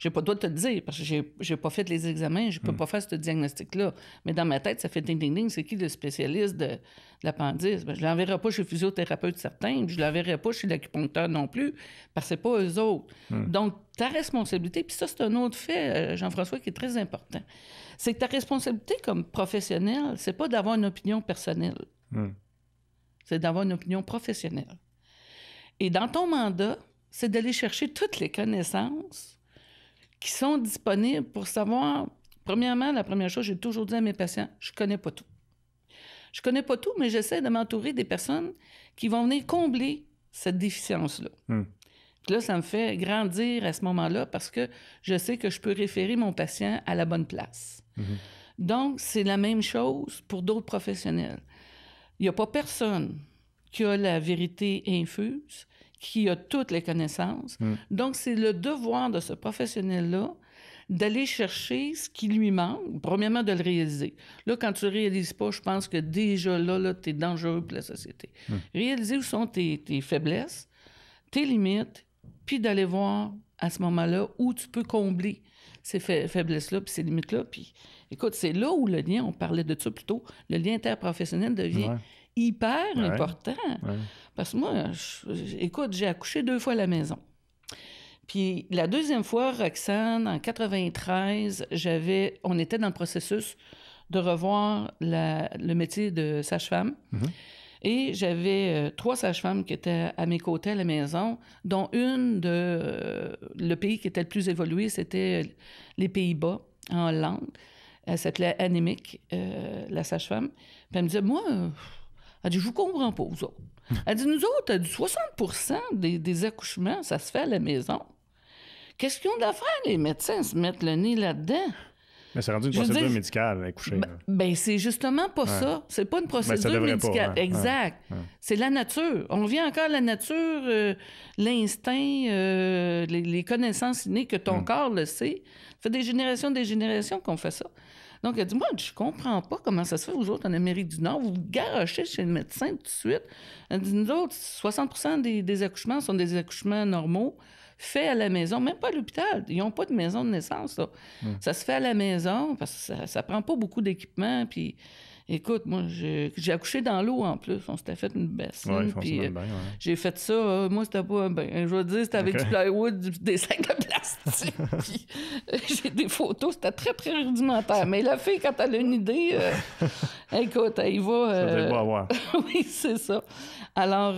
J'ai pas le droit de te le dire parce que j'ai, j'ai pas fait les examens, je peux hmm. pas faire ce diagnostic-là. Mais dans ma tête, ça fait ding ding ding, c'est qui le spécialiste de, l'appendice? Ben, je l'enverrai pas chez le physiothérapeute certain, je l'enverrai pas chez l'acupuncteur non plus, parce que c'est pas eux autres. Hmm. Donc, ta responsabilité, puis ça, c'est un autre fait, euh, Jean-François, qui est très important. C'est que ta responsabilité comme professionnel, c'est pas d'avoir une opinion personnelle. Hmm. C'est d'avoir une opinion professionnelle. Et dans ton mandat, c'est d'aller chercher toutes les connaissances qui sont disponibles pour savoir, premièrement, la première chose, j'ai toujours dit à mes patients, je connais pas tout. Je connais pas tout, mais j'essaie de m'entourer des personnes qui vont venir combler cette déficience-là. Hmm. là, ça me fait grandir à ce moment-là parce que je sais que je peux référer mon patient à la bonne place. Mhm. Donc, c'est la même chose pour d'autres professionnels. Il n'y a pas personne qui a la vérité infuse qui a toutes les connaissances. Mm. Donc, c'est le devoir de ce professionnel-là d'aller chercher ce qui lui manque, premièrement de le réaliser. Là, quand tu ne réalises pas, je pense que déjà là, là tu es dangereux pour la société. Mm. Réaliser où sont tes, faiblesses, tes limites, puis d'aller voir à ce moment-là où tu peux combler ces faiblesses-là, puis ces limites-là. Puis, écoute, c'est là où le lien, on parlait de ça plus tôt, le lien interprofessionnel devient hyper important. Parce que moi, écoute, j'ai accouché deux fois à la maison. Puis la deuxième fois, Roxane, en 93, j'avais, on était dans le processus de revoir le métier de sage-femme. Mhm. Et j'avais euh, trois sages-femmes qui étaient à mes côtés à la maison, dont une de euh, le pays qui était le plus évolué, c'était les Pays-Bas, en Hollande. Elle s'appelait Anémique, euh, la sage-femme. Puis elle me disait, moi, elle dit, je vous comprends pas, vous autres. Hmm. Elle dit, nous autres, 60 des, accouchements, ça se fait à la maison. Qu'est-ce qu'ils ont d'affaire, les médecins, se mettre le nez là-dedans?
Mais c'est rendu une procédure médicale, ben, accoucher. Ben,
ben, c'est justement pas ça. C'est pas une ben, procédure médicale. Exact. C'est la nature. On vient encore la nature, euh, l'instinct, euh, les, connaissances innées que ton hmm. corps le sait. Ça fait des générations, des générations qu'on fait ça. Donc, elle dit Moi, je comprends pas comment ça se fait, vous autres, en Amérique du Nord, vous vous garochez chez le médecin tout de suite. Elle dit Nous autres, 60 des, accouchements sont des accouchements normaux faits à la maison, même pas à l'hôpital. Ils n'ont pas de maison de naissance. Hmm. Ça se fait à la maison parce que ça, ne prend pas beaucoup d'équipement. Puis Écoute, moi, j'ai accouché dans l'eau en plus. On s'était fait une bassine. puis euh, j'ai fait ça. Euh, moi, c'était pas. je veux dire, c'était avec du plywood, des sacs de plastique. [laughs] Euh, j'ai des photos. C'était très, très rudimentaire. Mais la fille, quand elle a une idée, [laughs] écoute, elle y va. Ça à voir. [laughs] oui, c'est ça. Alors,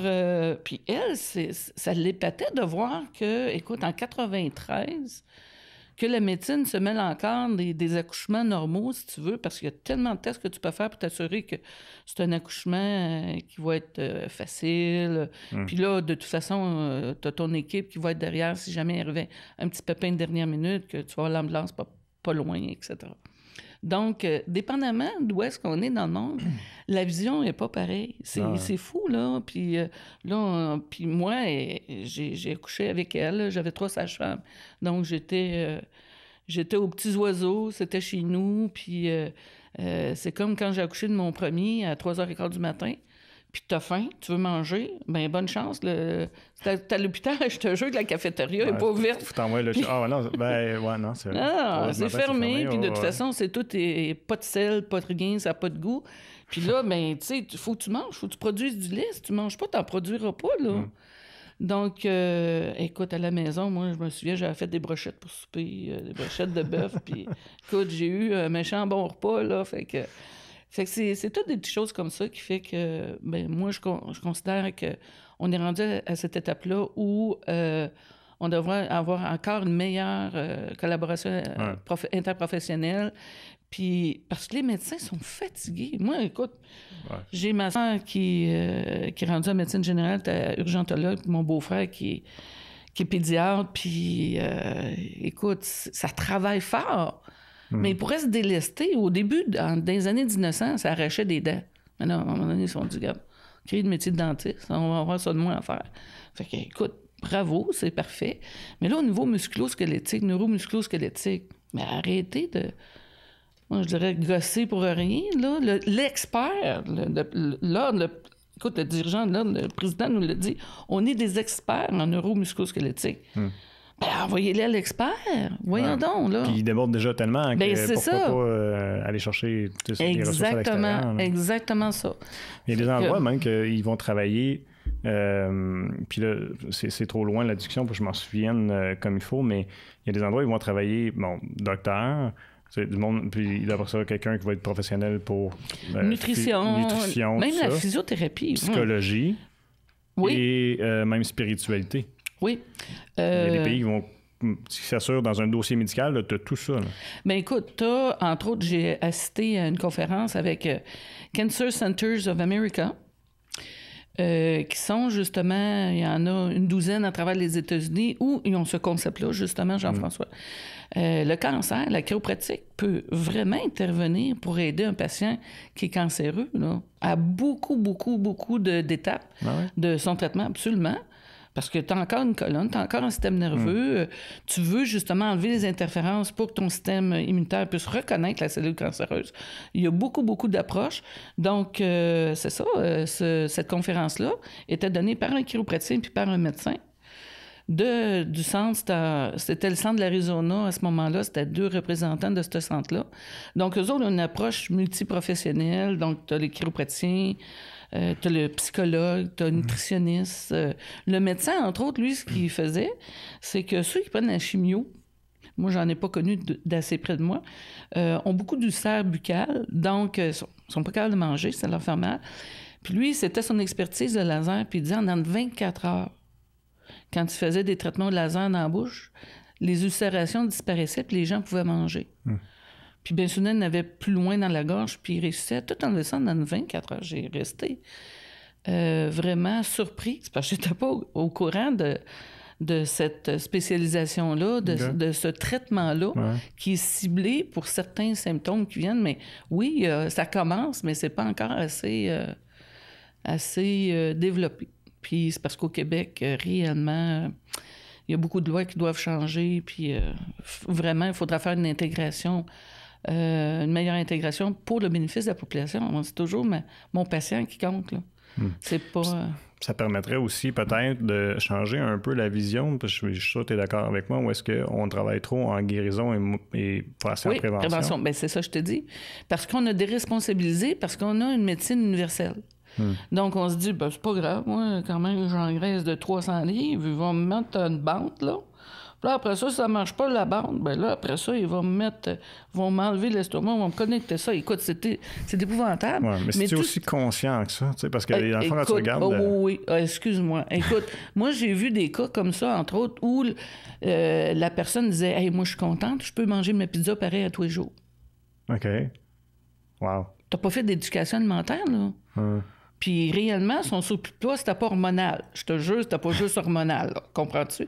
puis elle, ça l'épatait de voir que, écoute, en 93, que la médecine se mêle encore des, accouchements normaux, si tu veux, parce qu'il y a tellement de tests que tu peux faire pour t'assurer que c'est un accouchement euh, qui va être euh, facile. Hum. Puis là, de toute façon, euh, tu as ton équipe qui va être derrière si jamais il y a un petit pépin de dernière minute, que tu vas l'ambulance pas loin, etc. Donc, euh, dépendamment d'où est-ce qu'on est dans le monde, [clears throat] la vision n'est pas pareille. Ah. C'est, fou, là. Puis, euh, moi, euh, j'ai, j'ai couché avec elle. J'avais trois sages-femmes. Donc, j'étais, j'étais aux petits oiseaux. C'était chez nous. Puis, c'est comme quand j'ai accouché de mon premier à 3 h quart du matin puis t'as faim, tu veux manger, ben bonne chance. Le... T'as l'hôpital, [laughs] je te jure que la cafétéria n'est pas ouverte.
Faut t'envoyer le... Ah non, ben ouais, non, c'est... Ah, [laughs] c'est fermé, puis de toute façon,
c'est tout, pas de sel, pas de rien, ça n'a pas de goût. Puis là, ben, tu sais, faut que tu manges, faut que tu produises du lait. Si tu manges pas, t'en produiras pas, là. Hum. Donc, euh, écoute, à la maison, moi, je me souviens, j'avais fait des brochettes pour souper, euh, des brochettes de bœuf, [laughs] puis écoute, j'ai eu un méchant bon repas, là, fait que... Fait c'est toutes des petites choses comme ça qui fait que, ben, moi, je, je considère qu'on est rendu à cette étape-là où euh, on devrait avoir encore une meilleure euh, collaboration euh, interprofessionnelle. Puis, parce que les médecins sont fatigués. Moi, écoute, j'ai ma soeur qui, qui est rendue en médecine générale, urgentologue, mon beau-frère qui est qui est pédiatre, puis écoute, ça travaille fort. Mais ils hmm. pourraient se délester. Au début, dans, des années d'innocence, ça arrachait des dents. Maintenant, à un moment donné, ils sont dit, regarde, créer le métier de dentiste, on va avoir ça de moins à faire. Fait que, écoute, bravo, c'est parfait. Mais là, au niveau musculosquelettique, squelettique mais arrêtez de, moi, je dirais, gosser pour rien. l'expert, le, écoute, le dirigeant de le président nous l'a dit, on est des experts en neuromusculo ben, envoyez-les à l'expert. Voyons donc. Là. Puis
ils débordent déjà tellement que ben, pourquoi pas euh, aller chercher tout des ressources
Exactement ça.
Il y a des endroits même qu'ils vont travailler. Euh, puis là, c'est trop loin la discussion pour que je m'en souvienne euh, comme il faut, mais il y a des endroits où ils vont travailler, bon, docteur, du monde, puis y ça, quelqu'un qui va être professionnel pour nutrition, même la physiothérapie, psychologie et même spiritualité. Oui.
Il y a des euh, pays qui
vont hum, dans un dossier médical, tu as tout ça.
Ben, écoute, tu entre autres, j'ai assisté à une conférence avec euh, Cancer Centers of America. Euh, qui sont justement, il y en a une douzaine à travers les États-Unis où ils ont ce concept-là, justement, hum. Jean-François. le cancer, la chiropratique peut vraiment intervenir pour aider un patient qui est cancéreux à beaucoup, beaucoup, beaucoup d'étapes ah de son traitement, absolument. Parce que tu as encore une colonne, tu as encore un système nerveux. Mm. Euh, tu veux justement enlever les interférences pour que ton système immunitaire puisse reconnaître la cellule cancéreuse. Il y a beaucoup, beaucoup d'approches. Donc, euh, c'est ça. Euh, cette conférence-là était donnée par un chiropraticien puis par un médecin. du centre, c'était le centre de l'Arizona à ce moment-là, c'était deux représentants de ce centre-là. Donc, eux autres ont une approche multiprofessionnelle, donc tu as les chiropraticiens, euh, tu as le psychologue, as le mm. nutritionniste. Euh, le médecin, entre autres, lui, ce qu'il mm. faisait, c'est que ceux qui prennent la chimio, moi, j'en ai pas connu d'assez près de moi, euh, ont beaucoup d'ulcères buccales, donc ne sont, pas capables de manger, ça leur fait mal. Puis lui, c'était son expertise de laser, puis il disait, en dans 24 heures, quand tu faisais des traitements de laser dans la bouche, les ulcérations disparaissaient, puis les gens pouvaient manger. Mm. Puis elle n'avait plus loin dans la gorge, puis il réussissait, tout en descendant dans 24 heures. J'ai resté euh, vraiment surpris, parce que je n'étais pas au, courant de, de cette spécialisation-là, de, ce traitement-là, qui est ciblé pour certains symptômes qui viennent. Mais oui, euh, ça commence, mais c'est pas encore assez, euh, assez développé. Puis c'est parce qu'au Québec, réellement il y a beaucoup de lois qui doivent changer, puis vraiment, il faudra faire une intégration euh, une meilleure intégration pour le bénéfice de la population. On dit toujours mais mon patient qui compte. Hmm. C'est pas. Euh,
ça, permettrait aussi peut-être de changer un peu la vision, parce que je suis sûr que tu es d'accord avec moi, ou est-ce qu'on travaille trop en guérison et, et à oui, prévention? Bien,
c'est ça, je te dis. Parce qu'on a déresponsabilisé, parce qu'on a une médecine universelle. Hmm. Donc, on se dit, ben, c'est pas grave, moi, quand même, j'engraisse de 300 livres, ils vont me mettre une bande, là. Là, après ça, si ça marche pas la bande, ben là, après ça, ils vont me mettre, euh, vont m'enlever l'estomac, vont me connecter ça. Écoute, c'était, c'est épouvantable. mais, si tu es
aussi conscient que ça, tu sais, parce que les enfants, quand tu regardes. Oh, euh,
oui, oh, excuse-moi. Écoute, [laughs] moi, j'ai vu des cas comme ça, entre autres, où euh, la personne disait Hey, moi, je suis contente, je peux manger ma pizza pareil à tous les jours.
OK. Wow.
T'as pas fait d'éducation alimentaire, là? Puis réellement, son soup, de poids, c'était pas hormonal. Je te jure, c'était pas juste hormonal, comprends-tu?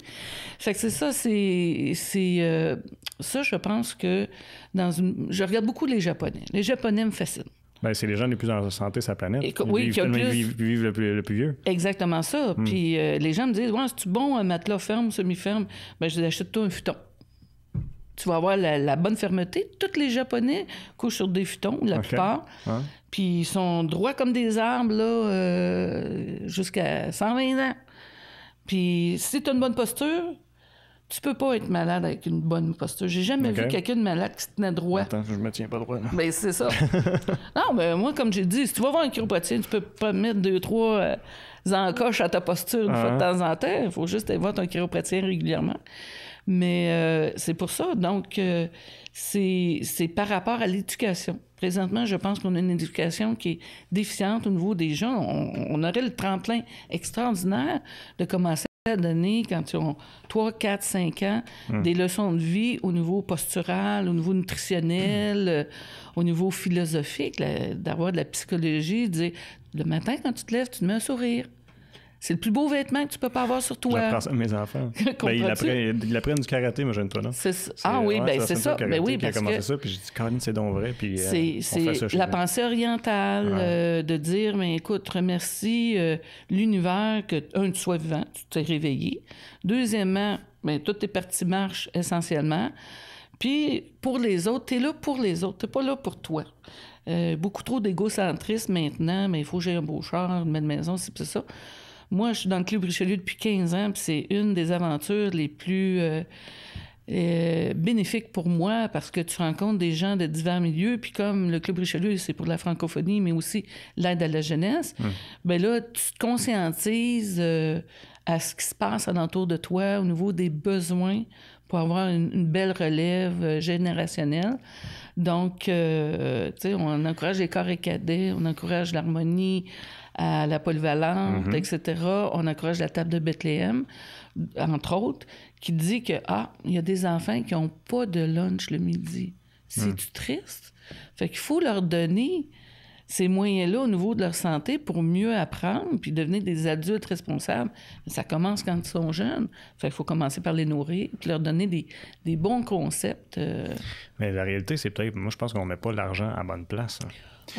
Fait que c'est ça, c'est... c'est euh, ça, je pense que dans Je regarde beaucoup les Japonais. Les Japonais me fascinent.
Bien, c'est les gens les plus en santé sur la planète. oui, qui vivent, le, plus, vieux.
Exactement ça. Hmm. Puis euh, les gens me disent Ouais, c'est-tu bon un matelas ferme, semi-ferme ben, Je dis achète tout un futon. Tu vas avoir la, bonne fermeté. Tous les Japonais couchent sur des futons, la plupart. Puis ils sont droits comme des arbres, là, euh, jusqu'à 120 ans. Puis si tu as une bonne posture, tu peux pas être malade avec une bonne posture. J'ai jamais vu quelqu'un de malade qui se tenait droit. Attends, je me tiens pas droit. Là. Ben, c'est ça. [laughs] non, mais ben, moi, comme j'ai dit, si tu vas voir un chiropraticien, tu peux pas mettre deux, trois euh, encoches à ta posture une fois de ah. temps en temps. Il faut juste aller voir ton chiropraticien régulièrement. Mais euh, c'est pour ça. Donc, euh, c'est par rapport à l'éducation. Présentement, je pense qu'on a une éducation qui est déficiente au niveau des gens. On, aurait le tremplin extraordinaire de commencer à donner, quand ils ont 3, 4, 5 ans, hum. des leçons de vie au niveau postural, au niveau nutritionnel, euh, au niveau philosophique, d'avoir de la psychologie, de dire le matin, quand tu te lèves, tu te mets un sourire. C'est le plus beau vêtement que tu peux pas avoir sur toi.
mes enfants. [laughs] Ben, ils apprennent du karaté, mais je ne pas. pas. Ah oui, ben, c'est ça. Ben oui, parce commencé ça, puis j'ai dit, c'est donc vrai. Puis, euh, c'est la
pensée orientale euh, de dire, mais écoute, remercie euh, l'univers que, un, tu sois vivant, tu t'es réveillé. Deuxièmement, ben, toutes tes parties marchent essentiellement. Puis pour les autres, tu es là pour les autres, tu pas là pour toi. beaucoup trop d'égocentrisme maintenant, mais il faut que j'ai un beau char, une belle maison, c'est ça. Moi, je suis dans le Club Richelieu depuis 15 ans, puis c'est une des aventures les plus euh, euh, bénéfiques pour moi parce que tu rencontres des gens de divers milieux, puis comme le Club Richelieu, c'est pour la francophonie, mais aussi l'aide à la jeunesse, mais hum. ben là, tu te conscientises euh, à ce qui se passe alentour de toi au niveau des besoins pour avoir une, belle relève générationnelle. Donc, tu sais, on encourage les corps et cadets, on encourage l'harmonie, à la polyvalente, mm-hmm. etc. On accroche la table de Bethléem, entre autres, qui dit que, ah, il y a des enfants qui n'ont pas de lunch le midi. C'est-tu mm. triste? Fait qu'il faut leur donner ces moyens-là au niveau de leur santé pour mieux apprendre puis devenir des adultes responsables. Ben, ça commence quand ils sont jeunes. Fait il faut commencer par les nourrir puis leur donner des, bons concepts.
Euh. Mais la réalité, c'est peut-être... Moi, je pense qu'on met pas l'argent à bonne place. Hein.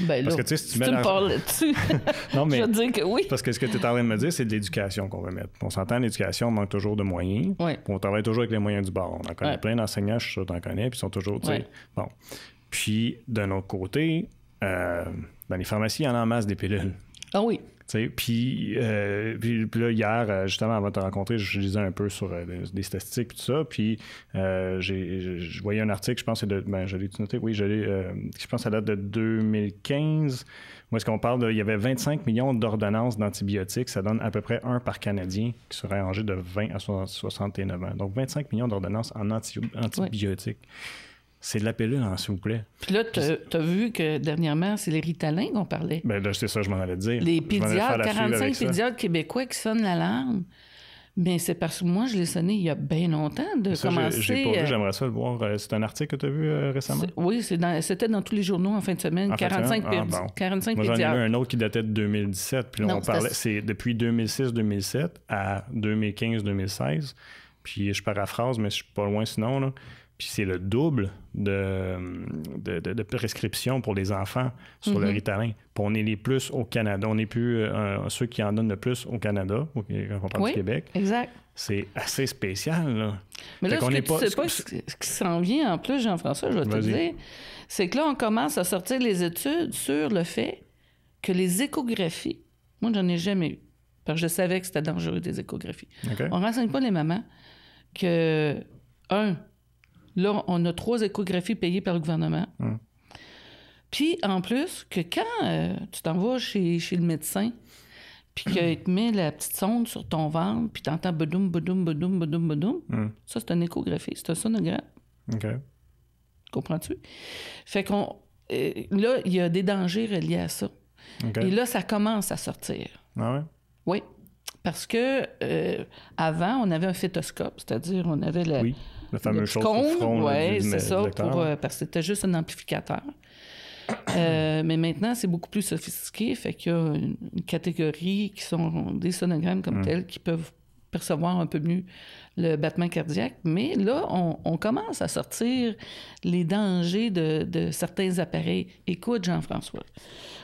Ben parce que, tu si tu, me parles dessus [laughs] je dire que oui.
Parce que ce que tu es en train de me dire, c'est de l'éducation qu'on veut mettre. On s'entend, l'éducation, manque toujours de moyens. On travaille toujours avec les moyens du bord. On en connaît plein d'enseignants, je suis sûr que tu en connais, puis ils sont toujours, bon. Puis, d'un autre côté, euh, dans les pharmacies, il y en a en masse des pilules. Ah oui. Euh, puis, puis, là, hier, euh, justement, avant de te rencontrer, je lisais un peu sur euh, des statistiques et tout ça. Puis je voyais un article, je pense que de. Ben, je l'ai noté, oui, je je pense que ça date de 2015, Moi, ce qu'on parle Il y avait 25 millions d'ordonnances d'antibiotiques. Ça donne à peu près un par Canadien qui serait rangé de 20 à 69 ans. Donc 25 millions d'ordonnances en antibiotiques c'est de la pilule, hein, s'il vous plaît.
Puis là, tu as vu que dernièrement, c'est les Ritalin qu'on parlait.
Bien là, c'est ça, je m'en allais dire. Les pédiatres, 45 pédiatres
québécois qui sonnent l'alarme. Mais c'est parce que moi, je l'ai sonné il y a bien longtemps de commencer. J'ai pas vu, euh,
j'aimerais ça le voir. Euh, c'est un article que tu as vu euh, récemment?
Oui, c'était dans, tous les journaux en fin de semaine. 45 ah, bon. Moi, j'en ai eu un
autre qui datait de 2017. Puis là, on parlait, c'est depuis 2006-2007 à 2015-2016. Puis je paraphrase, mais je suis pas loin sinon. Là. Puis c'est le double de, de, de, prescriptions pour les enfants sur le mhm. Ritalin. Puis on est les plus au Canada. On n'est plus euh, ceux qui en donnent le plus au Canada, quand on parle du Québec. Exact. C'est assez spécial. Là. Mais là, ce pas... ce qui
s'en vient en plus, Jean-François, je vais te dire, c'est que là, on commence à sortir les études sur le fait que les échographies, moi, j'en ai jamais eu, parce que je savais que c'était dangereux des échographies. On ne renseigne pas les mamans que, un, Là, on a trois échographies payées par le gouvernement. Hum. Puis, en plus, que quand euh, tu t'envoies chez, le médecin, puis qu'il te met la petite sonde sur ton ventre, puis t'entends bodoum, bodoum, bodoum, bodoum, bodoum, hum. ça, c'est une échographie, c'est un sonogramme. OK. Comprends-tu? Fait qu'on. Euh, là, il y a des dangers reliés à ça. Et là, ça commence à sortir. Ah ouais? Oui. Parce que euh, avant, on avait un phytoscope, c'est-à-dire on avait la, le fameux chose c'est ça, pour, euh, parce que c'était juste un amplificateur. Euh, mm. mais maintenant, c'est beaucoup plus sophistiqué, fait qu'il y a une, catégorie qui sont des sonogrammes comme tel mm. tels qui peuvent percevoir un peu mieux le battement cardiaque. Mais là, on, commence à sortir les dangers de, certains appareils. Écoute, Jean-François,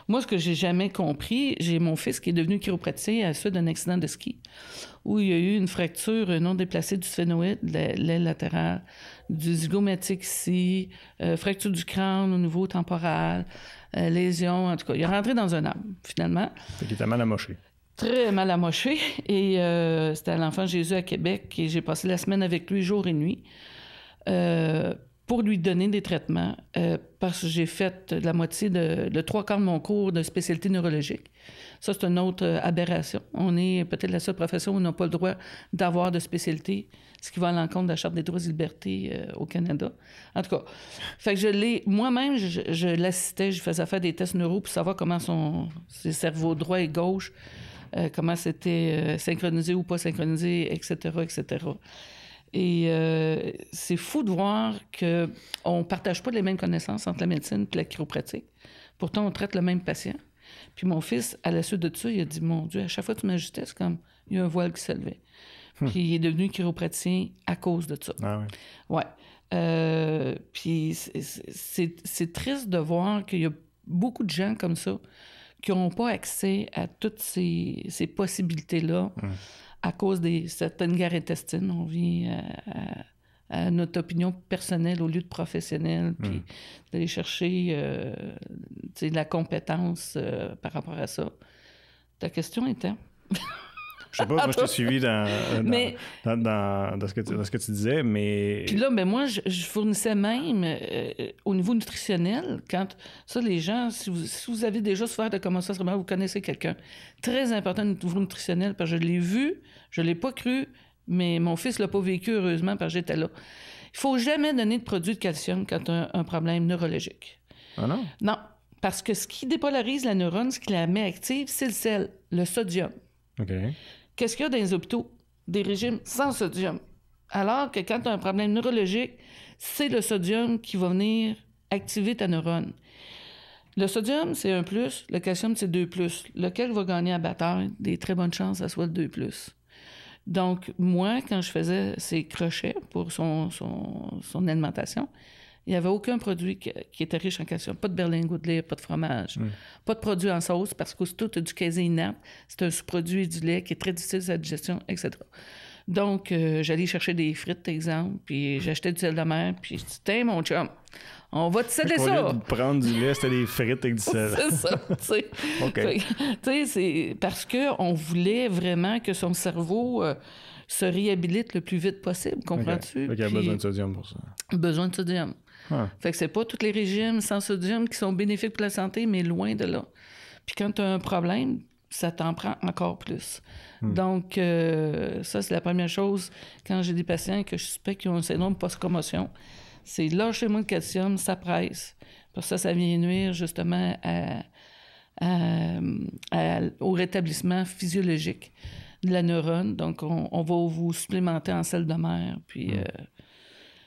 moi, ce que j'ai jamais compris, j'ai mon fils qui est devenu chiropraticien à la suite d'un accident de ski où il y a eu une fracture non déplacée du sphénoïde, l'aile latérale, du zygomatique ici, euh, fracture du crâne au niveau temporal, euh, lésion, en tout cas. Il est rentré dans un arbre, finalement.
Il qu'il était mal amoché
très mal amoché. Et euh, c'était à l'Enfant Jésus à Québec. Et j'ai passé la semaine avec lui jour et nuit euh, pour lui donner des traitements euh, parce que j'ai fait la moitié de le trois quarts de mon cours de spécialité neurologique. Ça, c'est une autre aberration. On est peut-être la seule profession où on n'a pas le droit d'avoir de spécialité, ce qui va à l'encontre de la Charte des droits et libertés au Canada. En tout cas, fait que je l'ai, moi-même, je, l'assistais, je faisais faire des tests neuro pour savoir comment son, ses cerveaux droit et gauche euh, comment c'était euh, synchronisé ou pas synchronisé, etc., etc. Et euh, c'est fou de voir qu'on ne partage pas les mêmes connaissances entre la médecine et la chiropratique. Pourtant, on traite le même patient. Puis mon fils, à la suite de ça, il a dit Mon Dieu, à chaque fois que tu m'ajustais, c'est comme il y a un voile qui s'élevait. Hmm. Puis il est devenu chiropraticien à cause de ça. Ah oui. Ouais. puis c'est triste de voir qu'il y a beaucoup de gens comme ça qui n'ont pas accès à toutes ces, ces possibilités-là hmm. à cause des certaines guerres intestines. On vit euh, à, notre opinion personnelle au lieu de professionnelle, hmm. puis d'aller chercher euh, de la compétence euh, par rapport à ça. Ta question était... [laughs]
Je sais pas, moi, je t'ai suivi dans, ce que tu, disais, mais. Puis
là, ben moi, je, fournissais même euh, euh, au niveau nutritionnel, quand ça, les gens, si vous, avez déjà souffert de commencer, ça se vous connaissez quelqu'un. Très important au niveau nutritionnel, parce que je l'ai vu, je l'ai pas cru, mais mon fils l'a pas vécu, heureusement, parce que j'étais là. Il faut jamais donner de produits de calcium quand tu as un, problème neurologique. Ah non? Non. Parce que ce qui dépolarise la neurone, ce qui la met active, c'est le sel, le sodium. Okay. Qu'est-ce qu'il y a dans les hôpitaux? Des régimes sans sodium. Alors que quand tu as un problème neurologique, c'est le sodium qui va venir activer ta neurone. Le sodium, c'est un plus, le calcium, c'est deux plus. Lequel va gagner à bataille? Des très bonnes chances, ça soit le deux plus. Donc, moi, quand je faisais ces crochets pour son, son alimentation, il n'y avait aucun produit qui, était riche en calcium. Pas de berlingot de lait, pas de fromage, mm. pas de produit en sauce, parce que tu as du casinat. C'est un sous-produit du lait qui est très difficile à la digestion, etc. Donc, euh, j'allais chercher des frites, par exemple, puis j'achetais du sel de mer, puis je Tiens, mon chum, on va te sceller ça.
prendre du lait, c'était des frites avec du sel. [laughs] c'est
ça, tu sais. [laughs] sais, c'est parce qu'on voulait vraiment que son cerveau euh, se réhabilite le plus vite possible, comprends-tu? il y a besoin de sodium pour ça. Besoin de sodium. Fait que c'est pas tous les régimes sans sodium qui sont bénéfiques pour la santé, mais loin de là. Puis quand tu as un problème, ça t'en prend encore plus. Hmm. Donc, euh, ça, c'est la première chose quand j'ai des patients que je suspecte qui ont un syndrome post-commotion. C'est chez moi le calcium, ça presse. Pour ça, ça vient nuire justement au rétablissement physiologique de la neurone. Donc, on, va vous supplémenter en sel de mer, puis hmm. euh,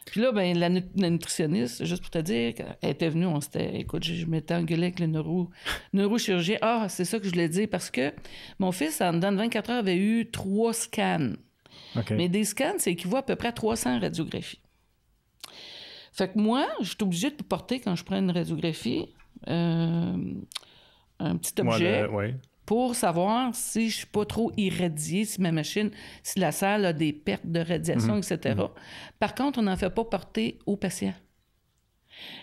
puis là, ben, la, nutritionniste, juste pour te dire, elle était venue, on s'était, écoute, je, m'étais engueulée avec le neuro, neurochirurgien. Ah, c'est ça que je voulais dire, parce que mon fils, en dedans de 24 heures, avait eu trois scans. Mais des scans, c'est qu'il voit à peu près 300 radiographies. Fait que moi, je suis obligée de porter, quand je prends une radiographie, euh, un petit objet pour savoir si je ne suis pas trop irradié, si ma machine, si la salle a des pertes de radiation, mhm. etc. Mhm. Par contre, on n'en fait pas porter aux patients.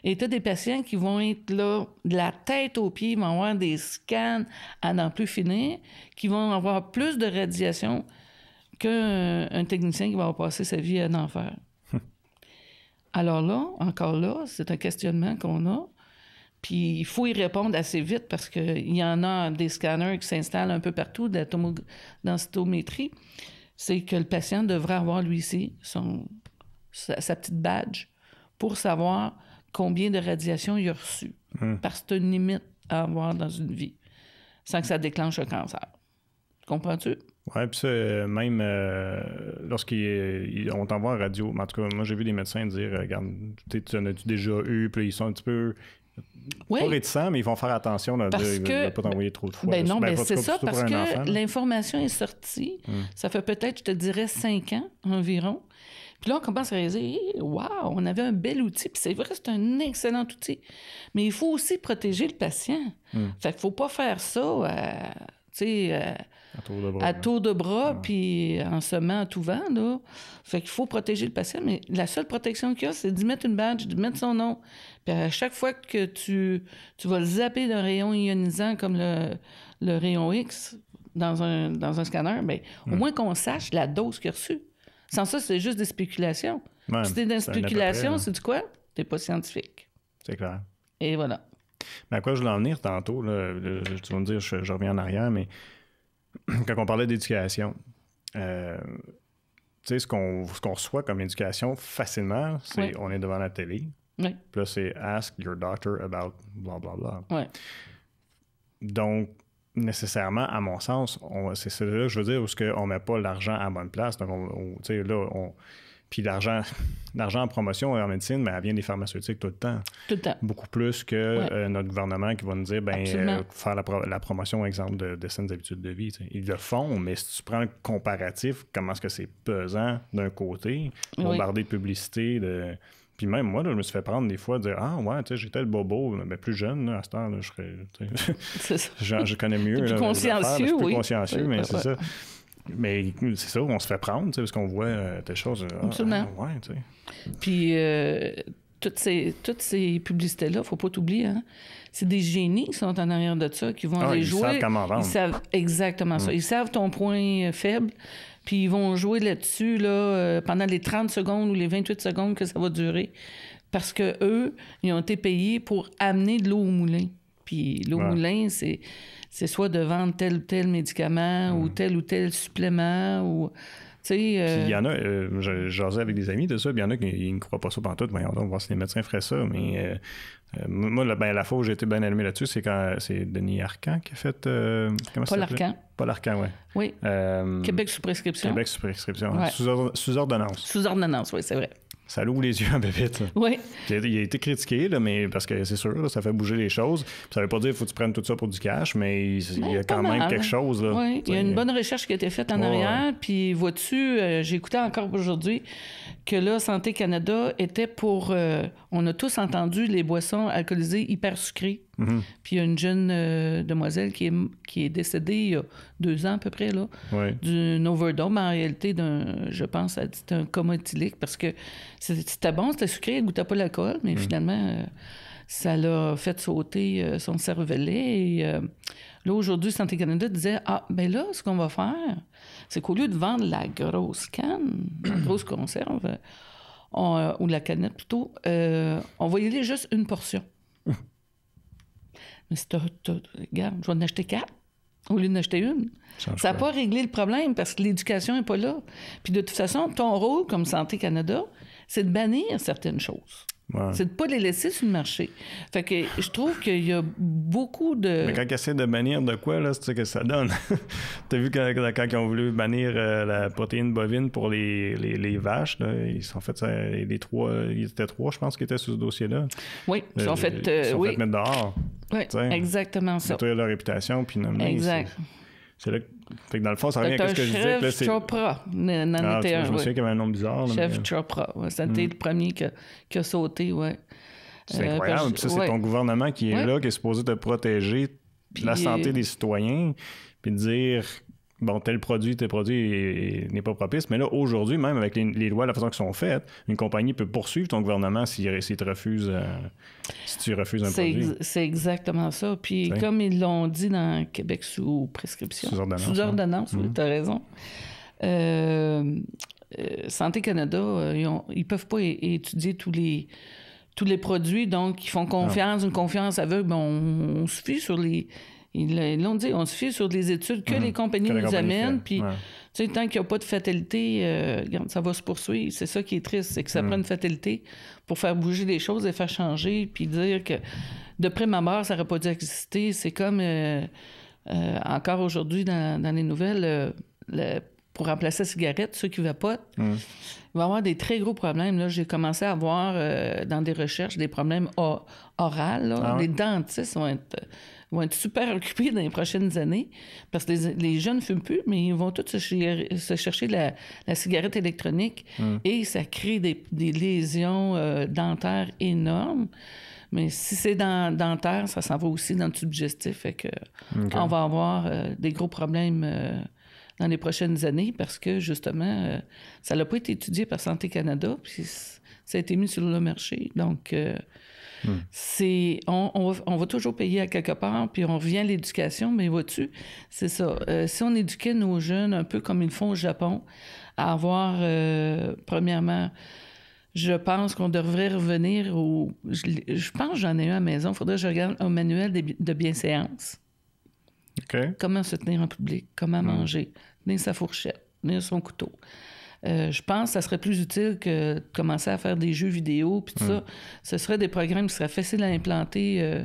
Et tu as des patients qui vont être là, de la tête aux pieds, vont avoir des scans à n'en plus finir, qui vont avoir plus de radiation qu'un technicien qui va passer sa vie à en faire. Hum. Alors là, encore là, c'est un questionnement qu'on a. Puis il faut y répondre assez vite parce qu'il y en a des scanners qui s'installent un peu partout dans la densitométrie. C'est que le patient devrait avoir, lui ici son, sa, petite badge pour savoir combien de radiations il a reçu. Hmm. Parce que c'est une limite à avoir dans une vie sans que ça déclenche un cancer.
Comprends-tu? Oui, puis même euh, lorsqu'ils lorsqu'on t'envoie en radio, en tout cas, moi j'ai vu des médecins dire euh, Regarde, tu en as-tu déjà eu Puis ils sont un petit peu oui. pas réticents, mais ils vont faire attention de ne pas t'envoyer trop de fois. Ben non, ben, mais c'est ça, parce que
l'information est sortie. Hmm. Ça fait peut-être, je te dirais, cinq ans environ. Puis là, on commence à réaliser, waouh, on avait un bel outil. Puis c'est vrai, c'est un excellent outil. Mais il faut aussi protéger le patient. Hmm. Fait qu'il ne faut pas faire ça, euh, tu sais... Euh, à tour de bras. À hein. tour puis en semant à tout vent, là. Fait qu'il faut protéger le patient, mais la seule protection qu'il y a, c'est d'y mettre une badge, d'y mettre son nom. Puis à chaque fois que tu, vas le zapper d'un rayon ionisant comme le, rayon X dans un, dans un scanner, bien, au hmm. moins qu'on sache la dose qu'il a reçue. Sans ça, c'est juste des spéculations. Ouais, si t'es dans spéculation, c'est du quoi? T'es pas scientifique. C'est clair. Et voilà.
Mais à quoi je voulais en venir tantôt, là, je, tu vas me dire, je reviens en arrière, mais [clears throat] quand on parlait d'éducation, euh, tu sais, ce qu'on reçoit comme éducation facilement, c'est on est devant la télé. Ouais. Puis là, c'est ask your doctor about bla bla bla. Donc, nécessairement, à mon sens, c'est là je veux dire, où on ne met pas l'argent à bonne place. Donc, tu sais, là, on, puis l'argent, en promotion en médecine, mais elle vient des pharmaceutiques tout le temps. Tout le temps. Beaucoup plus que euh, notre gouvernement qui va nous dire ben, euh, faire la, la, promotion, exemple, de, saines habitudes de vie. Ils le font, mais si tu prends le comparatif, comment est-ce que c'est pesant d'un côté, bombarder de publicité, Puis même moi, je me suis fait prendre des fois, dire Ah, ouais, j'étais le bobo, mais plus jeune, à ce temps là, je serais. connais mieux. plus consciencieux, Plus consciencieux, mais c'est ça. Mais c'est ça, on se fait prendre, parce qu'on voit euh, des choses. Euh, Absolument. Ah,
puis euh, toutes ces, toutes ces publicités-là, faut pas t'oublier, hein, c'est des génies qui sont en arrière de ça, qui vont ah, aller jouer. ils Savent comment vendre. Ils savent exactement ça. Mm. Ils savent ton point faible, puis ils vont jouer là-dessus là, pendant les 30 secondes ou les 28 secondes que ça va durer, parce que eux, ils ont été payés pour amener de l'eau au moulin. Puis l'eau au moulin, c'est c'est soit de vendre tel ou tel médicament ou mm. tel ou tel supplément ou. Euh, il y en
a, euh, j'osais avec des amis de ça, il y en a qui ne croient pas ça pantoute. Mais on va voir si les médecins feraient ça. Mais euh, euh, moi, la, ben, la fois où j'ai été bien allumé là-dessus, c'est quand c'est Denis Arcan qui a fait. comment Paul Arcan. Paul Arcan, ouais. oui. Oui. Québec
sous prescription. Québec
sous prescription. Sous, sous ordonnance. Sous ordonnance, oui, c'est vrai ça l'ouvre les yeux un peu vite. Oui. Il a été critiqué, mais parce que c'est sûr, ça fait bouger les choses. Ça ça veut pas dire qu'il faut que tu prennes tout ça pour du cash, mais il, y a quand même quelque chose. Oui,
il y a ben, hein. une euh, bonne recherche qui a été faite en arrière. Puis vois-tu, euh, j'écoutais encore aujourd'hui que là, Santé Canada était pour. Euh, on a tous entendu les boissons alcoolisées hyper sucrées. Mhm. Puis il y a une jeune euh, demoiselle qui est, qui est décédée il y a deux ans à peu près, là, d'une overdose, mais en réalité, d'un, je pense, dit un coma parce que c'était bon, c'était sucré, elle goûtait pas l'alcool, mais mhm. finalement, euh, ça l'a fait sauter euh, son cervelet. Et là, aujourd'hui, Santé Canada disait Ah, ben là, ce qu'on va faire, c'est qu'au lieu de vendre la grosse canne, la [clears throat] grosse conserve, ou la canette plutôt, on va y aller juste une portion. Mais si t'as, t'as, regarde, je vais en acheter quatre au lieu d'en acheter une. Ça n'a pas réglé le problème parce que l'éducation n'est pas là. Puis de toute façon, ton rôle comme Santé Canada, c'est de bannir certaines choses. C'est de ne pas les laisser sur le marché. Fait que je trouve qu'il y a beaucoup de. Mais
quand ils essaient de bannir de quoi, c'est ce que ça donne. [laughs] T'as vu quand, quand, ils ont voulu bannir euh, la protéine bovine pour les, vaches, ils sont fait ça, euh, les trois, ils étaient trois, je pense, qui étaient sur ce dossier-là.
Oui, euh, ils sont fait. ils sont fait mettre dehors. Oui, exactement ça.
leur réputation, puis Exact. C'est là fait que dans le fond, ça revient à ce que je disais. Chef c'est...
Chopra, n'en ah, était un. Je me souviens qu'il y avait un nom bizarre. chef mais... Chopra, ouais, ça a hmm. été le premier qui a, a sauté, ouais. C'est euh, incroyable. Puis ça, c'est ton
gouvernement qui est là, qui est supposé te protéger Puis... la santé euh, des citoyens puis dire bon, tel produit, tel produit n'est pas propice. Mais là, aujourd'hui, même avec les, lois, la façon qu'ils sont faites, une compagnie peut poursuivre ton gouvernement s'il si te refuse, euh, si tu refuses un produit.
c'est exactement ça. Puis comme ils l'ont dit dans Québec sous prescription, sous ordonnance, sous ordonnance oui, mhm. tu as raison. Euh, euh, Santé Canada, ils, ont, peuvent pas étudier tous les tous les produits, donc ils font confiance, une confiance aveugle. Bon, on, on, suffit sur les, ils l'ont dit, on se fie sur des études que hum. les compagnies nous amènent. Puis, sais, tant qu'il n'y a pas de fatalité, euh, ça va se poursuivre. C'est ça qui est triste, c'est que ça hum. prend une fatalité pour faire bouger les choses et faire changer. Puis dire que de ma mère ça n'aurait pas dû exister. C'est comme euh, euh, encore aujourd'hui dans, les nouvelles, pour remplacer la cigarette, ceux qui vapotent, pas, hum. il va y avoir des très gros problèmes. Là, j'ai commencé à voir dans des recherches des problèmes oraux. Ah les dentistes vont être vont être super occupés dans les prochaines années parce que les, jeunes ne fument plus, mais ils vont tous se, chercher la, cigarette électronique hum. et ça crée des, lésions euh, dentaires énormes. Mais si c'est dans dentaire, ça s'en va aussi dans le tube digestif. Fait que on va avoir euh, des gros problèmes euh, dans les prochaines années parce que justement, ça n'a pas été étudié par Santé Canada, puis ça a été mis sur le marché. Donc, Hmm. C'est on, on, va toujours payer à quelque part, puis on revient à l'éducation, mais vois-tu, c'est ça. Euh, si on éduquait nos jeunes un peu comme ils le font au Japon, à avoir, euh, premièrement, je pense qu'on devrait revenir au... Je, pense j'en ai un à la maison. Il faudrait que je regarde un manuel de, bienséance. Comment se tenir en public, comment hmm. manger, tenir sa fourchette, tenir son couteau. Euh, je pense que ça serait plus utile que de commencer à faire des jeux vidéo, puis mm. ça. Ce serait des programmes qui seraient faciles à implanter euh,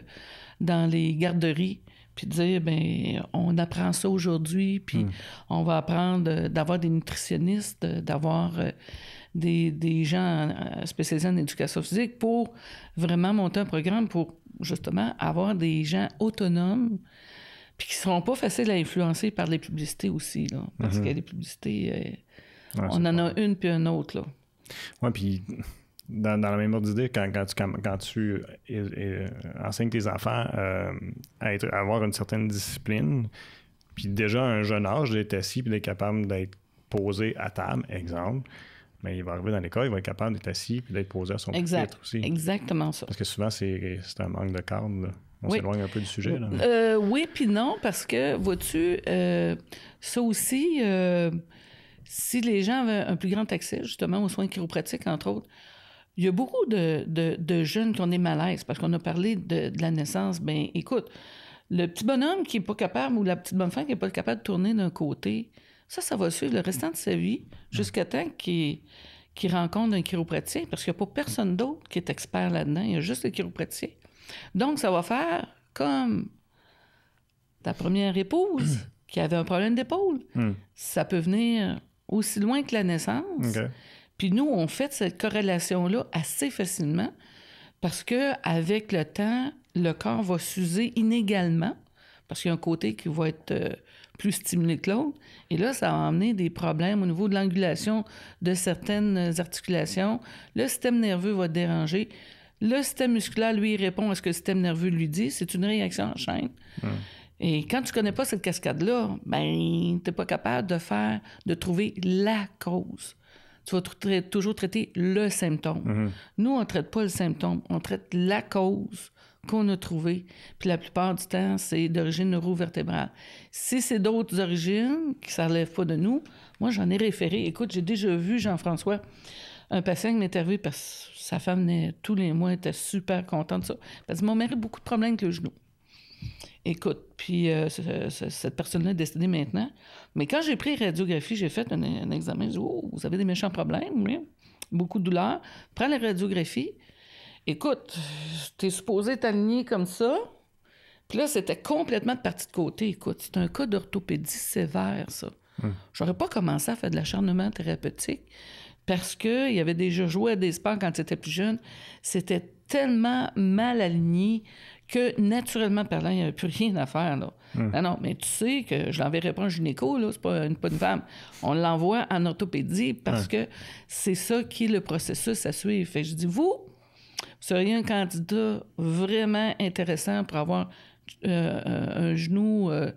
dans les garderies puis dire ben on apprend ça aujourd'hui puis mm. on va apprendre euh, d'avoir des nutritionnistes d'avoir des, gens spécialisés en éducation physique pour vraiment monter un programme pour justement avoir des gens autonomes puis qui seront pas faciles à influencer par les publicités aussi là parce mm-hmm. que les publicités on en a une puis une autre.
Oui, puis dans, la même ordre d'idée, quand, tu, quand, enseignes tes enfants euh, à, être, avoir une certaine discipline, puis déjà à un jeune âge, d'être assis puis d'être capable d'être posé à table, exemple, mais il va arriver dans l'école, il va être capable d'être assis puis d'être posé à son exact, aussi. Exactement ça. Parce que souvent, c'est un manque de cadre. On s'éloigne un peu du sujet. Là.
Euh, oui, puis non, parce que, vois-tu, euh, ça aussi, si les gens avaient un plus grand accès, justement, aux soins chiropratiques, entre autres, il y a beaucoup de, jeunes qui ont des malaises parce qu'on a parlé de, la naissance. Bien, écoute, le petit bonhomme qui n'est pas capable ou la petite bonne femme qui n'est pas capable de tourner d'un côté, ça, ça va suivre le restant de sa vie jusqu'à temps qu'il rencontre un chiropraticien parce qu'il n'y a pas personne d'autre qui est expert là-dedans. Il y a juste le chiropraticien. Donc, ça va faire comme ta première épouse qui avait un problème d'épaule. Hmm. Ça peut venir aussi loin que la naissance. Puis nous, on fait cette corrélation-là assez facilement parce que avec le temps, le corps va s'user inégalement parce qu'il y a un côté qui va être euh, plus stimulé que l'autre. Et là, ça va amener des problèmes au niveau de l'angulation de certaines articulations. Le système nerveux va déranger. Le système musculaire, lui, répond à ce que le système nerveux lui dit. C'est une réaction en chaîne. Hum. Et quand tu connais pas cette cascade-là, ben, t'es pas capable de faire, de trouver la cause. Tu vas toujours traiter le symptôme. Mm-hmm. Nous, on traite pas le symptôme, on traite la cause qu'on a trouvée. Puis la plupart du temps, c'est d'origine neurovertébrale. Si c'est d'autres origines qui ne s'enlèvent pas de nous, moi, j'en ai référé. Écoute, j'ai déjà vu Jean-François un patient qui interviewé, parce que sa femme tous les mois, était super contente de ça. Parce que mon mari a beaucoup de problèmes avec le genou. Écoute, puis euh, cette personne-là est décédée maintenant. Mais quand j'ai pris radiographie, j'ai fait un, examen. J'ai dit, oh, vous avez des méchants problèmes, beaucoup de douleurs. Prends la radiographie. Écoute, t'es supposé t'aligner comme ça. Puis là, c'était complètement de de côté. Écoute, c'est un cas d'orthopédie sévère, ça. Hmm. J'aurais pas commencé à faire de l'acharnement thérapeutique parce qu'il avait déjà joué à des sports quand tu étais plus jeune. C'était tellement mal aligné que naturellement parlant, il n'y avait plus rien à faire. Hmm. Non, non, mais tu sais que je l'enverrai pas en gynéco, là, c'est pas une, pas femme. On l'envoie en orthopédie parce hmm. que c'est ça qui est le processus à suivre. Fait je dis, vous, vous seriez un candidat vraiment intéressant pour avoir euh, euh, un genou euh,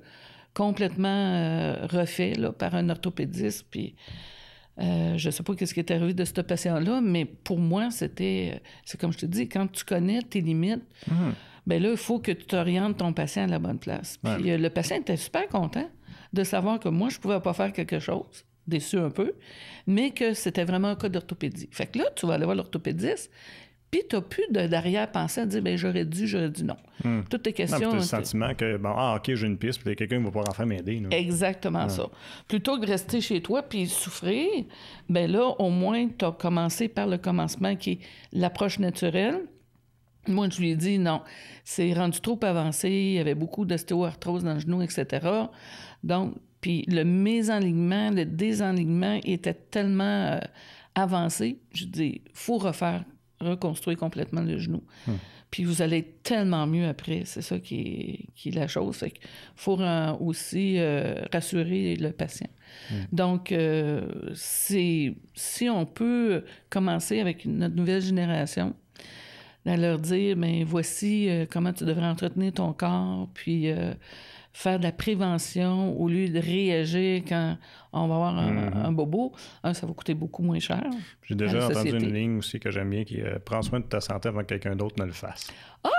complètement refait par un orthopédiste. Puis. je ne sais pas ce qui est arrivé de ce patient-là, mais pour moi, c'était, c'est comme je te dis, quand tu connais tes limites, hmm bien là, il faut que tu t'orientes ton patient à la bonne place. Puis euh, le patient était super content de savoir que moi, je ne pouvais pas faire quelque chose, déçu un peu, mais que c'était vraiment un cas d'orthopédie. Fait que là, tu vas aller voir l'orthopédiste, puis tu t'as plus derrière pensée à dire, ben j'aurais dû, j'aurais dû non.
Hmm. Toutes tes questions. Tu as le sentiment que, bon, ah, OK, j'ai une piste, puis quelqu'un va pouvoir enfin m'aider.
Exactement ça. Plutôt que de rester chez toi puis souffrir, ben là, au moins, tu as commencé par le commencement qui est l'approche naturelle moi, je lui ai dit non, c'est rendu trop avancé, il y avait beaucoup d'ostéoarthrose dans le genou, etc. Donc, puis le mésalignement, le désalignement était tellement euh, avancé, je dis, faut refaire, reconstruire complètement le genou. Hmm. Puis vous allez tellement mieux après, c'est ça qui est, la chose. Fait faut aussi euh, rassurer le patient. Hmm. Donc, euh, c'est si on peut commencer avec notre nouvelle génération, d'aller leur dire, mais ben, voici euh, comment tu devrais entretenir ton corps, puis euh, faire de la prévention au lieu de réagir quand on va avoir un, mhm. bobo, ça va coûter beaucoup moins cher. J'ai
déjà entendu une ligne aussi que j'aime bien qui est euh, Prends soin de ta santé avant que quelqu'un d'autre ne le fasse.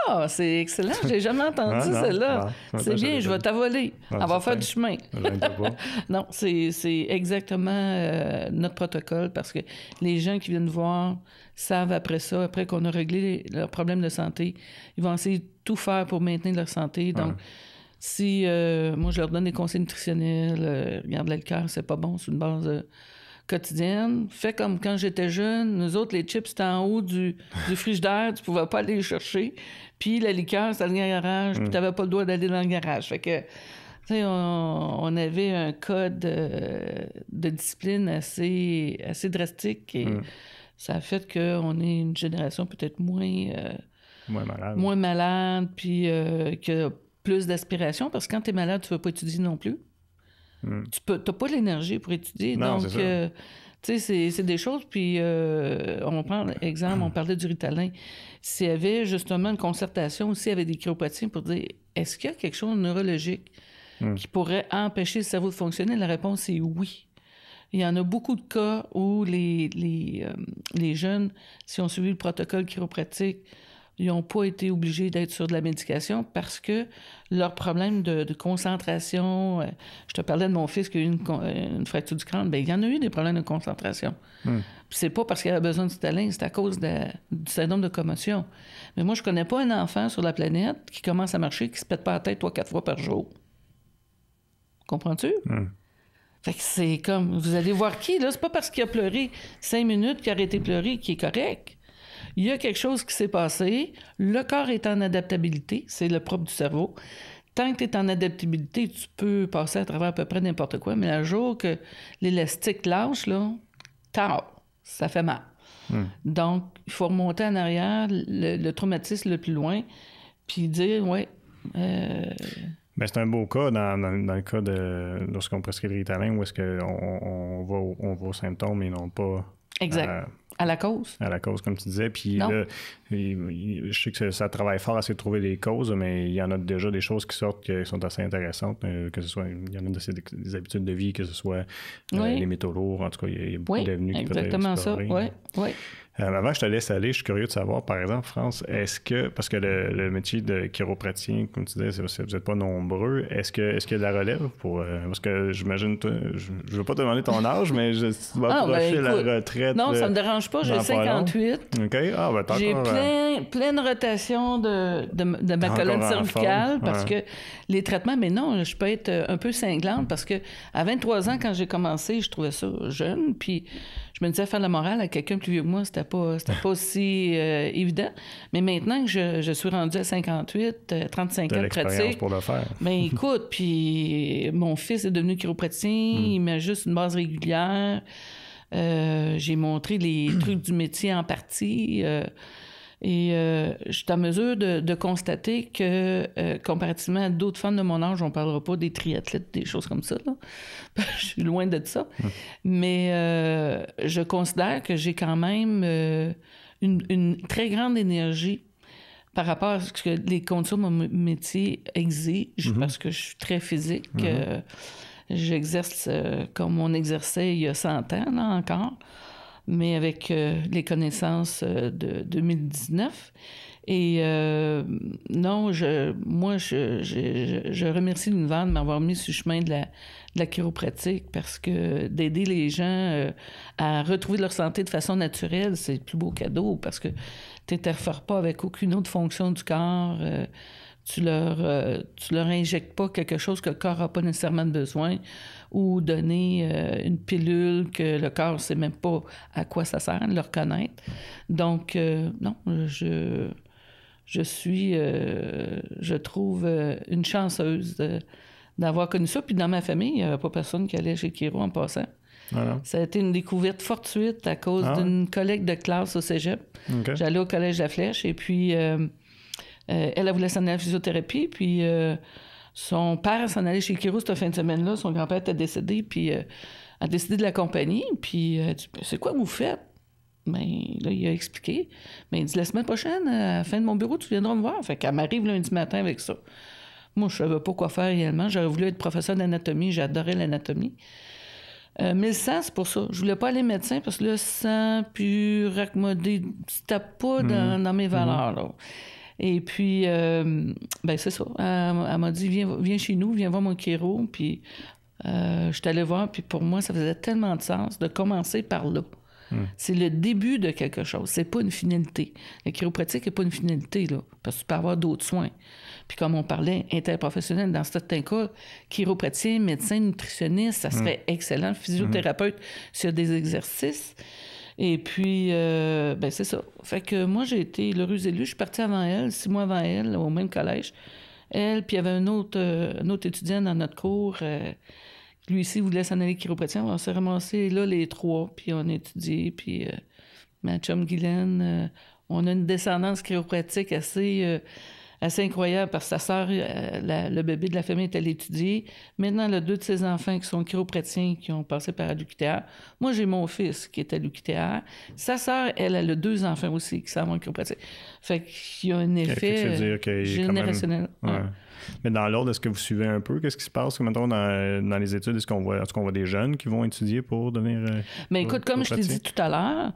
Ah, c'est excellent. J'ai jamais [laughs] entendu cela. C'est bien, je vais t'avoler. On va faire du chemin. [laughs] non, c'est exactement euh, notre protocole parce que les gens qui viennent voir savent après ça, après qu'on a réglé leurs problèmes de santé, ils vont essayer de tout faire pour maintenir leur santé. Donc, si euh, moi je leur donne des conseils nutritionnels, euh, regarde l'alcool, c'est pas bon, c'est une base euh, quotidienne. Fait comme quand j'étais jeune, nous autres les chips c'était en haut du, du frigidaire, tu pouvais pas aller les chercher. Puis la liqueur c'était dans le garage, puis puis mm. t'avais pas le droit d'aller dans le garage. Fait que tu on, on, avait un code euh, de discipline assez, assez drastique et mm. ça a fait qu'on est une génération peut-être moins,
moins malade. Moins
malade, puis que plus d'aspiration parce que quand tu es malade, tu ne vas pas étudier non plus. Hmm. Tu n'as pas l'énergie pour étudier. donc, euh, tu sais, c'est des choses. Puis, euh, on prend exemple, on parlait du ritalin. S'il y avait justement une concertation aussi avec des chiropraticiens pour dire est-ce qu'il y a quelque chose de neurologique hmm. qui pourrait empêcher le cerveau de fonctionner La réponse est oui. Il y en a beaucoup de cas où les, les, euh, les jeunes, si on suit le protocole chiropratique, ils n'ont pas été obligés d'être sur de la médication parce que leur problème de, concentration, euh, je te parlais de mon fils qui a eu une, euh, fracture du crâne, bien, il y en a eu des problèmes de concentration. Hmm. Puis C'est pas parce qu'il avait besoin de staline, c'est à cause du syndrome de commotion. Mais moi, je connais pas un enfant sur la planète qui commence à marcher, qui se pète pas la tête trois, quatre fois par jour. Comprends-tu? Hmm. Fait que c'est comme, vous allez voir qui, là, c'est pas parce qu'il a pleuré cinq minutes qu'il a arrêté de pleurer qui est correct il y a quelque chose qui s'est passé, le corps est en adaptabilité, c'est le propre du cerveau. Tant que tu es en adaptabilité, tu peux passer à travers à peu près n'importe quoi, mais le jour que l'élastique lâche, là, tard, ça fait mal. Hmm. Donc, il faut remonter en arrière, le, traumatisme le plus loin, puis dire, ouais. Mais euh,
ben, c'est un beau cas dans, le cas de lorsqu'on prescrit le Ritalin, où est-ce qu'on on va, aux symptômes et non pas.
Exact. Euh, à la cause.
À la cause, comme tu disais. Puis là, je sais que ça travaille fort à essayer trouver des causes, mais il y en a déjà des choses qui sortent qui sont assez intéressantes, euh, que ce soit, des, habitudes de vie, que ce soit euh, les métaux lourds, en tout cas, il y a,
beaucoup d'avenues qui peuvent Exactement ça, oui. oui.
Euh, avant, je te laisse aller. Je suis curieux de savoir, par exemple, France, est-ce que, parce que le, métier de chiropratien, comme tu disais, vous n'êtes pas nombreux, est-ce que est-ce qu'il y a de la relève pour. Euh, parce que j'imagine, je ne veux pas demander ton âge, mais je, tu vas approcher ah, ben, la retraite. Non, ça ne me euh, dérange pas, j'ai 58. OK. Ah, ben, J'ai plein,
pleine rotation de, de, de ma colonne cervicale parce que les traitements, mais non, je peux être un peu cinglante parce que à 23 ans, quand j'ai commencé, je trouvais ça jeune. Puis je me disais faire la morale à quelqu'un plus vieux que moi, c'était pas, pas aussi euh, évident. Mais maintenant que je, suis rendue à 58, 35 euh, ans de pratique. pour le faire. Mais ben, écoute, [laughs] puis mon fils est devenu chiropraticien, hmm. il m'a juste une base régulière. Euh, j'ai montré les [clears throat] trucs du métier en partie. Et euh, je suis en mesure de, constater que, euh, comparativement à d'autres fans de mon âge, on ne parlera pas des triathlètes, des choses comme ça. [laughs] je suis loin de ça. Mais euh, je considère que j'ai quand même une, très grande énergie par rapport à ce que les conditions de mon métier exigent, mm-hmm. parce que je suis très physique. Mm-hmm. J'exerce comme on exerçait il y a 100 ans, encore mais avec euh, les connaissances euh, de 2019. Et euh, non, je, moi, je, je, je remercie l'univers de m'avoir mis sur le chemin de la, de chiropratique parce que d'aider les gens à retrouver leur santé de façon naturelle, c'est le plus beau cadeau parce que tu n'interfères pas avec aucune autre fonction du corps. tu leur, tu leur injectes pas quelque chose que le corps n'a pas nécessairement besoin ou donner euh, une pilule que le corps ne sait même pas à quoi ça sert, de le reconnaître. Donc, euh, non, je, je suis, euh, je trouve, une chanceuse d'avoir connu ça. Puis dans ma famille, il n'y avait pas personne qui allait chez Kiro en passant. Ça a été une découverte fortuite à cause ah d'une collègue de classe au cégep. J'allais au collège La Flèche et puis elle, a voulu s'en aller à la physiothérapie. Puis son père s'en allait chez Kiro cette fin de semaine-là. Son grand-père était décédé, puis euh, a décidé de l'accompagner. Puis, euh, c'est quoi vous faites? Mais ben, là, il a expliqué. Mais ben, il dit, la semaine prochaine, à la fin de mon bureau, tu viendras me voir. Fait qu'elle m'arrive lundi matin avec ça. Moi, je savais pas quoi faire réellement. J'aurais voulu être professeur d'anatomie. J'adorais l'anatomie. Euh, mais 1100, c'est pour ça. Je voulais pas aller médecin parce que le sang, puis raccommoder, c'était pas dans, mmh. dans, mes mmh. valeurs. Là. Et puis, euh, ben, c'est ça. Elle, m'a dit, viens, chez nous, viens voir mon chiro, Puis, euh, je suis allée voir. Puis pour moi, ça faisait tellement de sens de commencer par là. Hmm. C'est le début de quelque chose. C'est pas une finalité. La chiropratique n'est pas une finalité, là, parce que tu peux avoir d'autres soins. Puis comme on parlait, interprofessionnel, dans certains cas, chiropratien, médecin, nutritionniste, ça hmm. serait excellent. Physiothérapeute, sur des exercices. Et puis, euh, ben c'est ça. Fait que moi, j'ai été le élue. Je suis partie avant elle, six mois avant elle, au même collège. Elle, puis il y avait un autre, étudiant euh, autre étudiante dans notre cours. Euh, lui aussi voulait s'en aller chiropratien. On s'est ramassés là, les trois, puis on a étudié. Puis ma chum Guylaine, on a une descendance chiropratique assez assez incroyable parce que sa sœur, euh, le bébé de la famille est allé étudier. Maintenant, le deux de ses enfants qui sont chiroprétiens qui ont passé par l'UQTR. Moi, j'ai mon fils qui est à Sa sœur, elle, a deux enfants aussi qui sont en Fait qu'il y a un effet générationnel.
Mais dans l'ordre, est-ce que vous suivez un peu? Qu'est-ce qui se passe, mettons, dans, dans les études? Est-ce qu'on voit, qu'on voit des jeunes qui vont étudier pour devenir. Euh, Mais écoute, comme je t'ai dit
tout à l'heure,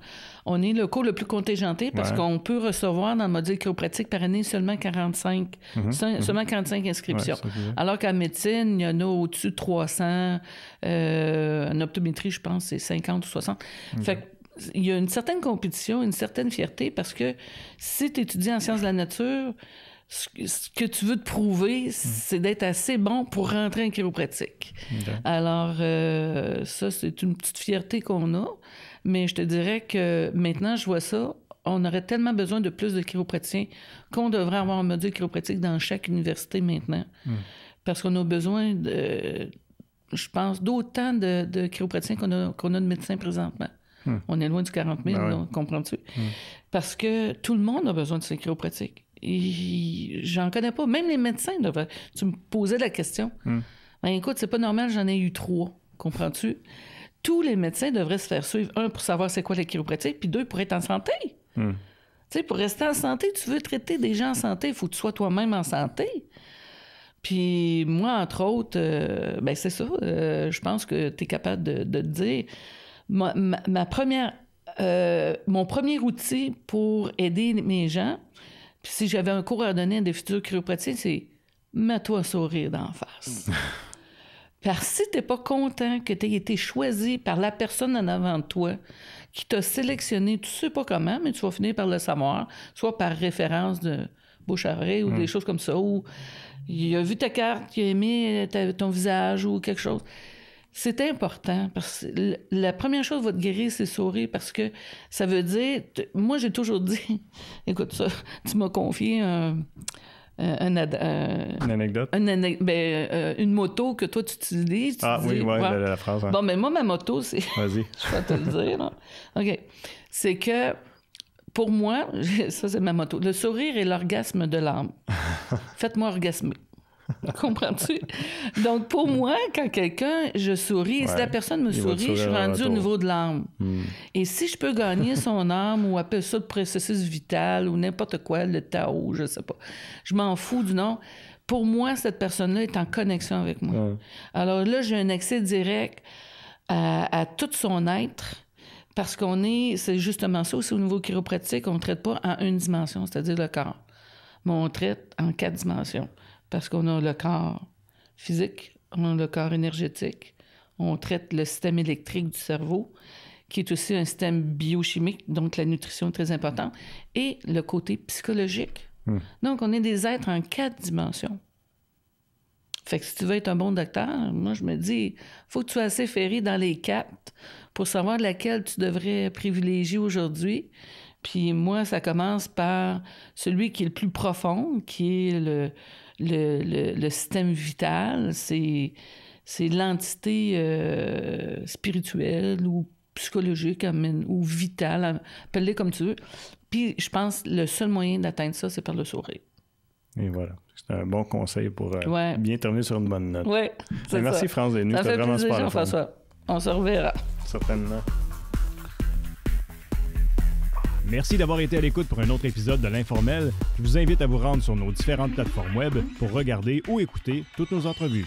on est le cours le plus contingenté parce qu'on peut recevoir dans le module chiropratique par année seulement 45, mhm. mhm. seulement 45 inscriptions. Alors qu'en médecine, il y en a au-dessus de 300. Euh, en optométrie, je pense, c'est 50 ou 60. Fait il y a une certaine compétition, une certaine fierté parce que si tu étudies en sciences de la nature, ce que tu veux te prouver, hmm. c'est d'être assez bon pour rentrer en chiropratique. Alors, euh, ça, c'est une petite fierté qu'on a, mais je te dirais que maintenant, je vois ça, on aurait tellement besoin de plus de chiropraticiens qu'on devrait avoir un module chiropratique dans chaque université maintenant, hmm. parce qu'on a besoin de, je pense, d'autant de, de, chiropraticiens qu'on a, de médecins présentement. Hmm. On est loin du 40 000, ben comprends-tu? Parce que tout le monde a besoin de ses chiropratiques j'en connais pas. Même les médecins devraient. Tu me posais la question. Hmm. Ben, écoute, c'est pas normal, j'en ai eu trois. Comprends-tu? Tous les médecins devraient se faire suivre, un, pour savoir c'est quoi les chiropratique, puis deux, pour être en santé. Hmm. Tu sais, pour rester en santé, tu veux traiter des gens en santé, il faut que tu sois toi-même en santé. Puis moi, entre autres, euh, ben, c'est ça, euh, je pense que tu es capable de, dire. Ma, première, euh, mon premier outil pour aider mes gens, puis si j'avais un cours à donner à des futurs chiropraticiens, c'est mets-toi à sourire d'en face. [laughs] Parce que si t'es pas content que tu aies été choisi par la personne en avant de toi qui t'a sélectionné, tu sais pas comment, mais tu vas finir par le savoir, soit par référence de bouche à ou des mm. choses comme ça, ou il a vu ta carte, il a aimé ton visage ou quelque chose. C'est important parce que la première chose qui va te guérir, c'est sourire parce que ça veut dire. Moi, j'ai toujours dit, [laughs] écoute ça, tu m'as confié un, une anecdote. Ben, euh, une moto que toi tu utilises. ah oui, oui, la, phrase. Bon, mais moi, ma moto, c'est. Vas-y. [laughs] Je vais te le dire. OK. C'est que pour moi, [laughs] ça, c'est ma moto. Le sourire est l'orgasme de l'âme. Faites-moi orgasmer. [laughs] Comprends-tu? Donc, pour moi, quand quelqu'un, je souris, si la personne me sourit, je suis rendu au niveau de l'âme. Hmm. Et si je peux gagner son [laughs] âme, ou appeler ça le processus vital, ou n'importe quoi, le Tao, je sais pas, je m'en fous du nom. Pour moi, cette personne-là est en connexion avec moi. Alors là, j'ai un accès direct à, à tout son être. Parce qu'on est, c'est justement ça aussi au niveau chiropratique, on ne traite pas en une dimension, c'est-à-dire le corps, mais on traite en quatre dimensions parce qu'on a le corps physique, on a le corps énergétique, on traite le système électrique du cerveau, qui est aussi un système biochimique, donc la nutrition est très importante, et le côté psychologique. Hmm. Donc, on est des êtres en quatre dimensions. Fait que si tu veux être un bon docteur, moi, je me dis, faut que tu sois assez ferré dans les quatre pour savoir laquelle tu devrais privilégier aujourd'hui. Puis moi, ça commence par celui qui est le plus profond, qui est le, le, système vital, c'est, c'est l'entité euh, spirituelle ou psychologique ou vitale, appelle-les comme tu veux. Puis je pense que le seul moyen d'atteindre ça, c'est par le sourire.
Et voilà. C'est un bon conseil pour euh, bien terminer sur une bonne note. Oui. Ben, merci, ça. France nous François.
On se reverra.
Certainement. Merci d'avoir été à l'écoute pour un autre épisode de l'Informel. Je vous invite à vous rendre sur nos différentes plateformes web pour regarder ou écouter toutes nos entrevues.